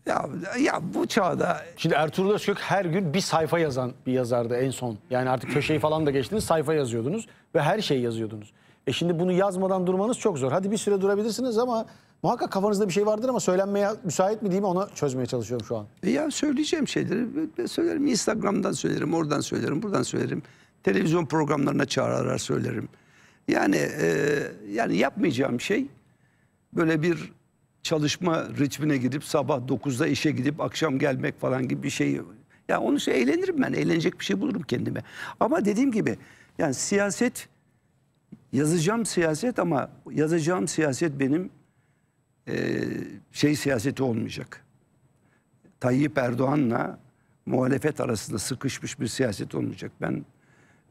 Ya, ya bu çağda... Şimdi Ertuğrul Özkök her gün bir sayfa yazan bir yazardı en son. Yani artık köşeyi falan da geçtiniz sayfa yazıyordunuz ve her şeyi yazıyordunuz. E şimdi bunu yazmadan durmanız çok zor. Hadi bir süre durabilirsiniz ama muhakkak kafanızda bir şey vardır ama söylenmeye müsait mi değil mi onu çözmeye çalışıyorum şu an. E ya söyleyeceğim şeyleri söylerim. Instagram'dan söylerim, oradan söylerim, buradan söylerim. Televizyon programlarına çağırarak söylerim. Yani e, yani yapmayacağım şey böyle bir çalışma ritmine girip sabah 9'da işe gidip akşam gelmek falan gibi bir şey. Ya onun için eğlenirim ben. Eğlenecek bir şey bulurum kendime. Ama dediğim gibi yani siyaset yazacağım siyaset ama yazacağım siyaset benim e, şey siyaseti olmayacak. Tayyip Erdoğan'la muhalefet arasında sıkışmış bir siyaset olmayacak. Ben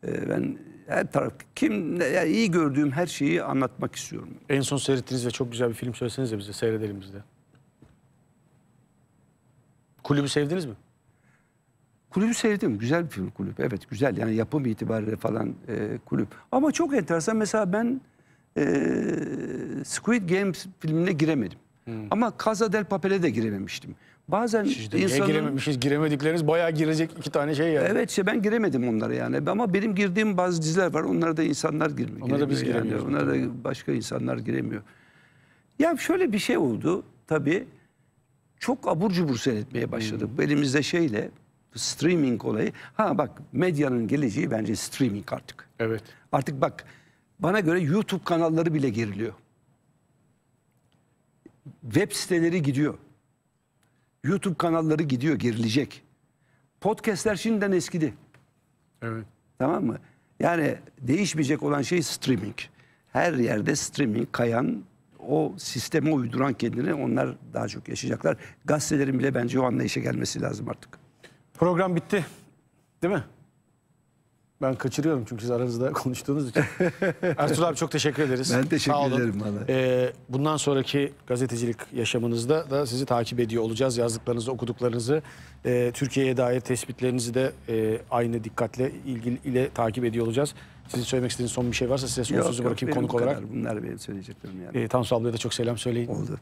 ee, ben her taraf kim yani iyi gördüğüm her şeyi anlatmak istiyorum. En son seyrettiğiniz ve çok güzel bir film de bize seyredelim biz Kulübü sevdiniz mi? Kulübü sevdim. Güzel bir film kulüp. Evet güzel. Yani yapım itibariyle falan e, kulüp. Ama çok enteresan. Mesela ben e, Squid Games filmine giremedim. Hmm. Ama Casa del Papel'e de girememiştim. Bazen işte insanın... girememişiz, giremedikleriniz bayağı girecek iki tane şey yani. Evet işte ben giremedim onlara yani. Ama benim girdiğim bazı diziler var. Onlara da insanlar girmiyor. Onlara da biz yani. giremiyoruz. Onlara da başka insanlar giremiyor. Ya şöyle bir şey oldu tabii. Çok abur cubur seyretmeye başladık. Hmm. Elimizde şeyle streaming olayı. Ha bak medyanın geleceği bence streaming artık. Evet. Artık bak bana göre YouTube kanalları bile giriliyor, Web siteleri gidiyor. YouTube kanalları gidiyor, gerilecek. Podcast'ler şimdiden eskidi. Evet. Tamam mı? Yani değişmeyecek olan şey streaming. Her yerde streaming kayan o sisteme uyduran kendini onlar daha çok yaşayacaklar. Gazetelerin bile bence o anlayışa gelmesi lazım artık. Program bitti. Değil mi? Ben kaçırıyorum çünkü siz aranızda konuştuğunuz için. Ertuğrul abi çok teşekkür ederiz. Ben teşekkür ederim bana. Ee, bundan sonraki gazetecilik yaşamınızda da sizi takip ediyor olacağız. Yazdıklarınızı, okuduklarınızı, e, Türkiye'ye dair tespitlerinizi de e, aynı dikkatle ilgili ile takip ediyor olacağız. Sizin söylemek istediğiniz son bir şey varsa size son yok, sözü yok, bırakayım konuk olarak. Bunlar benim söyleyeceklerim yani. E, Tansu ablaya da çok selam söyleyin. Oldu.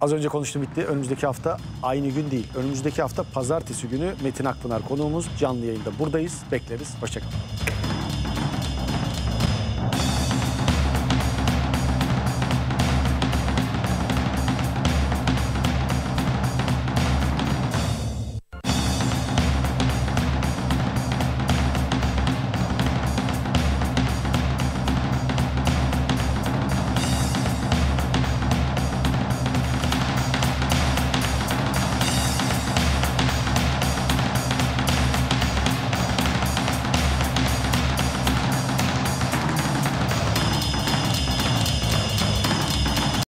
Az önce konuştum bitti. Önümüzdeki hafta aynı gün değil. Önümüzdeki hafta pazartesi günü Metin Akpınar konuğumuz. Canlı yayında buradayız. Bekleriz. Hoşçakalın.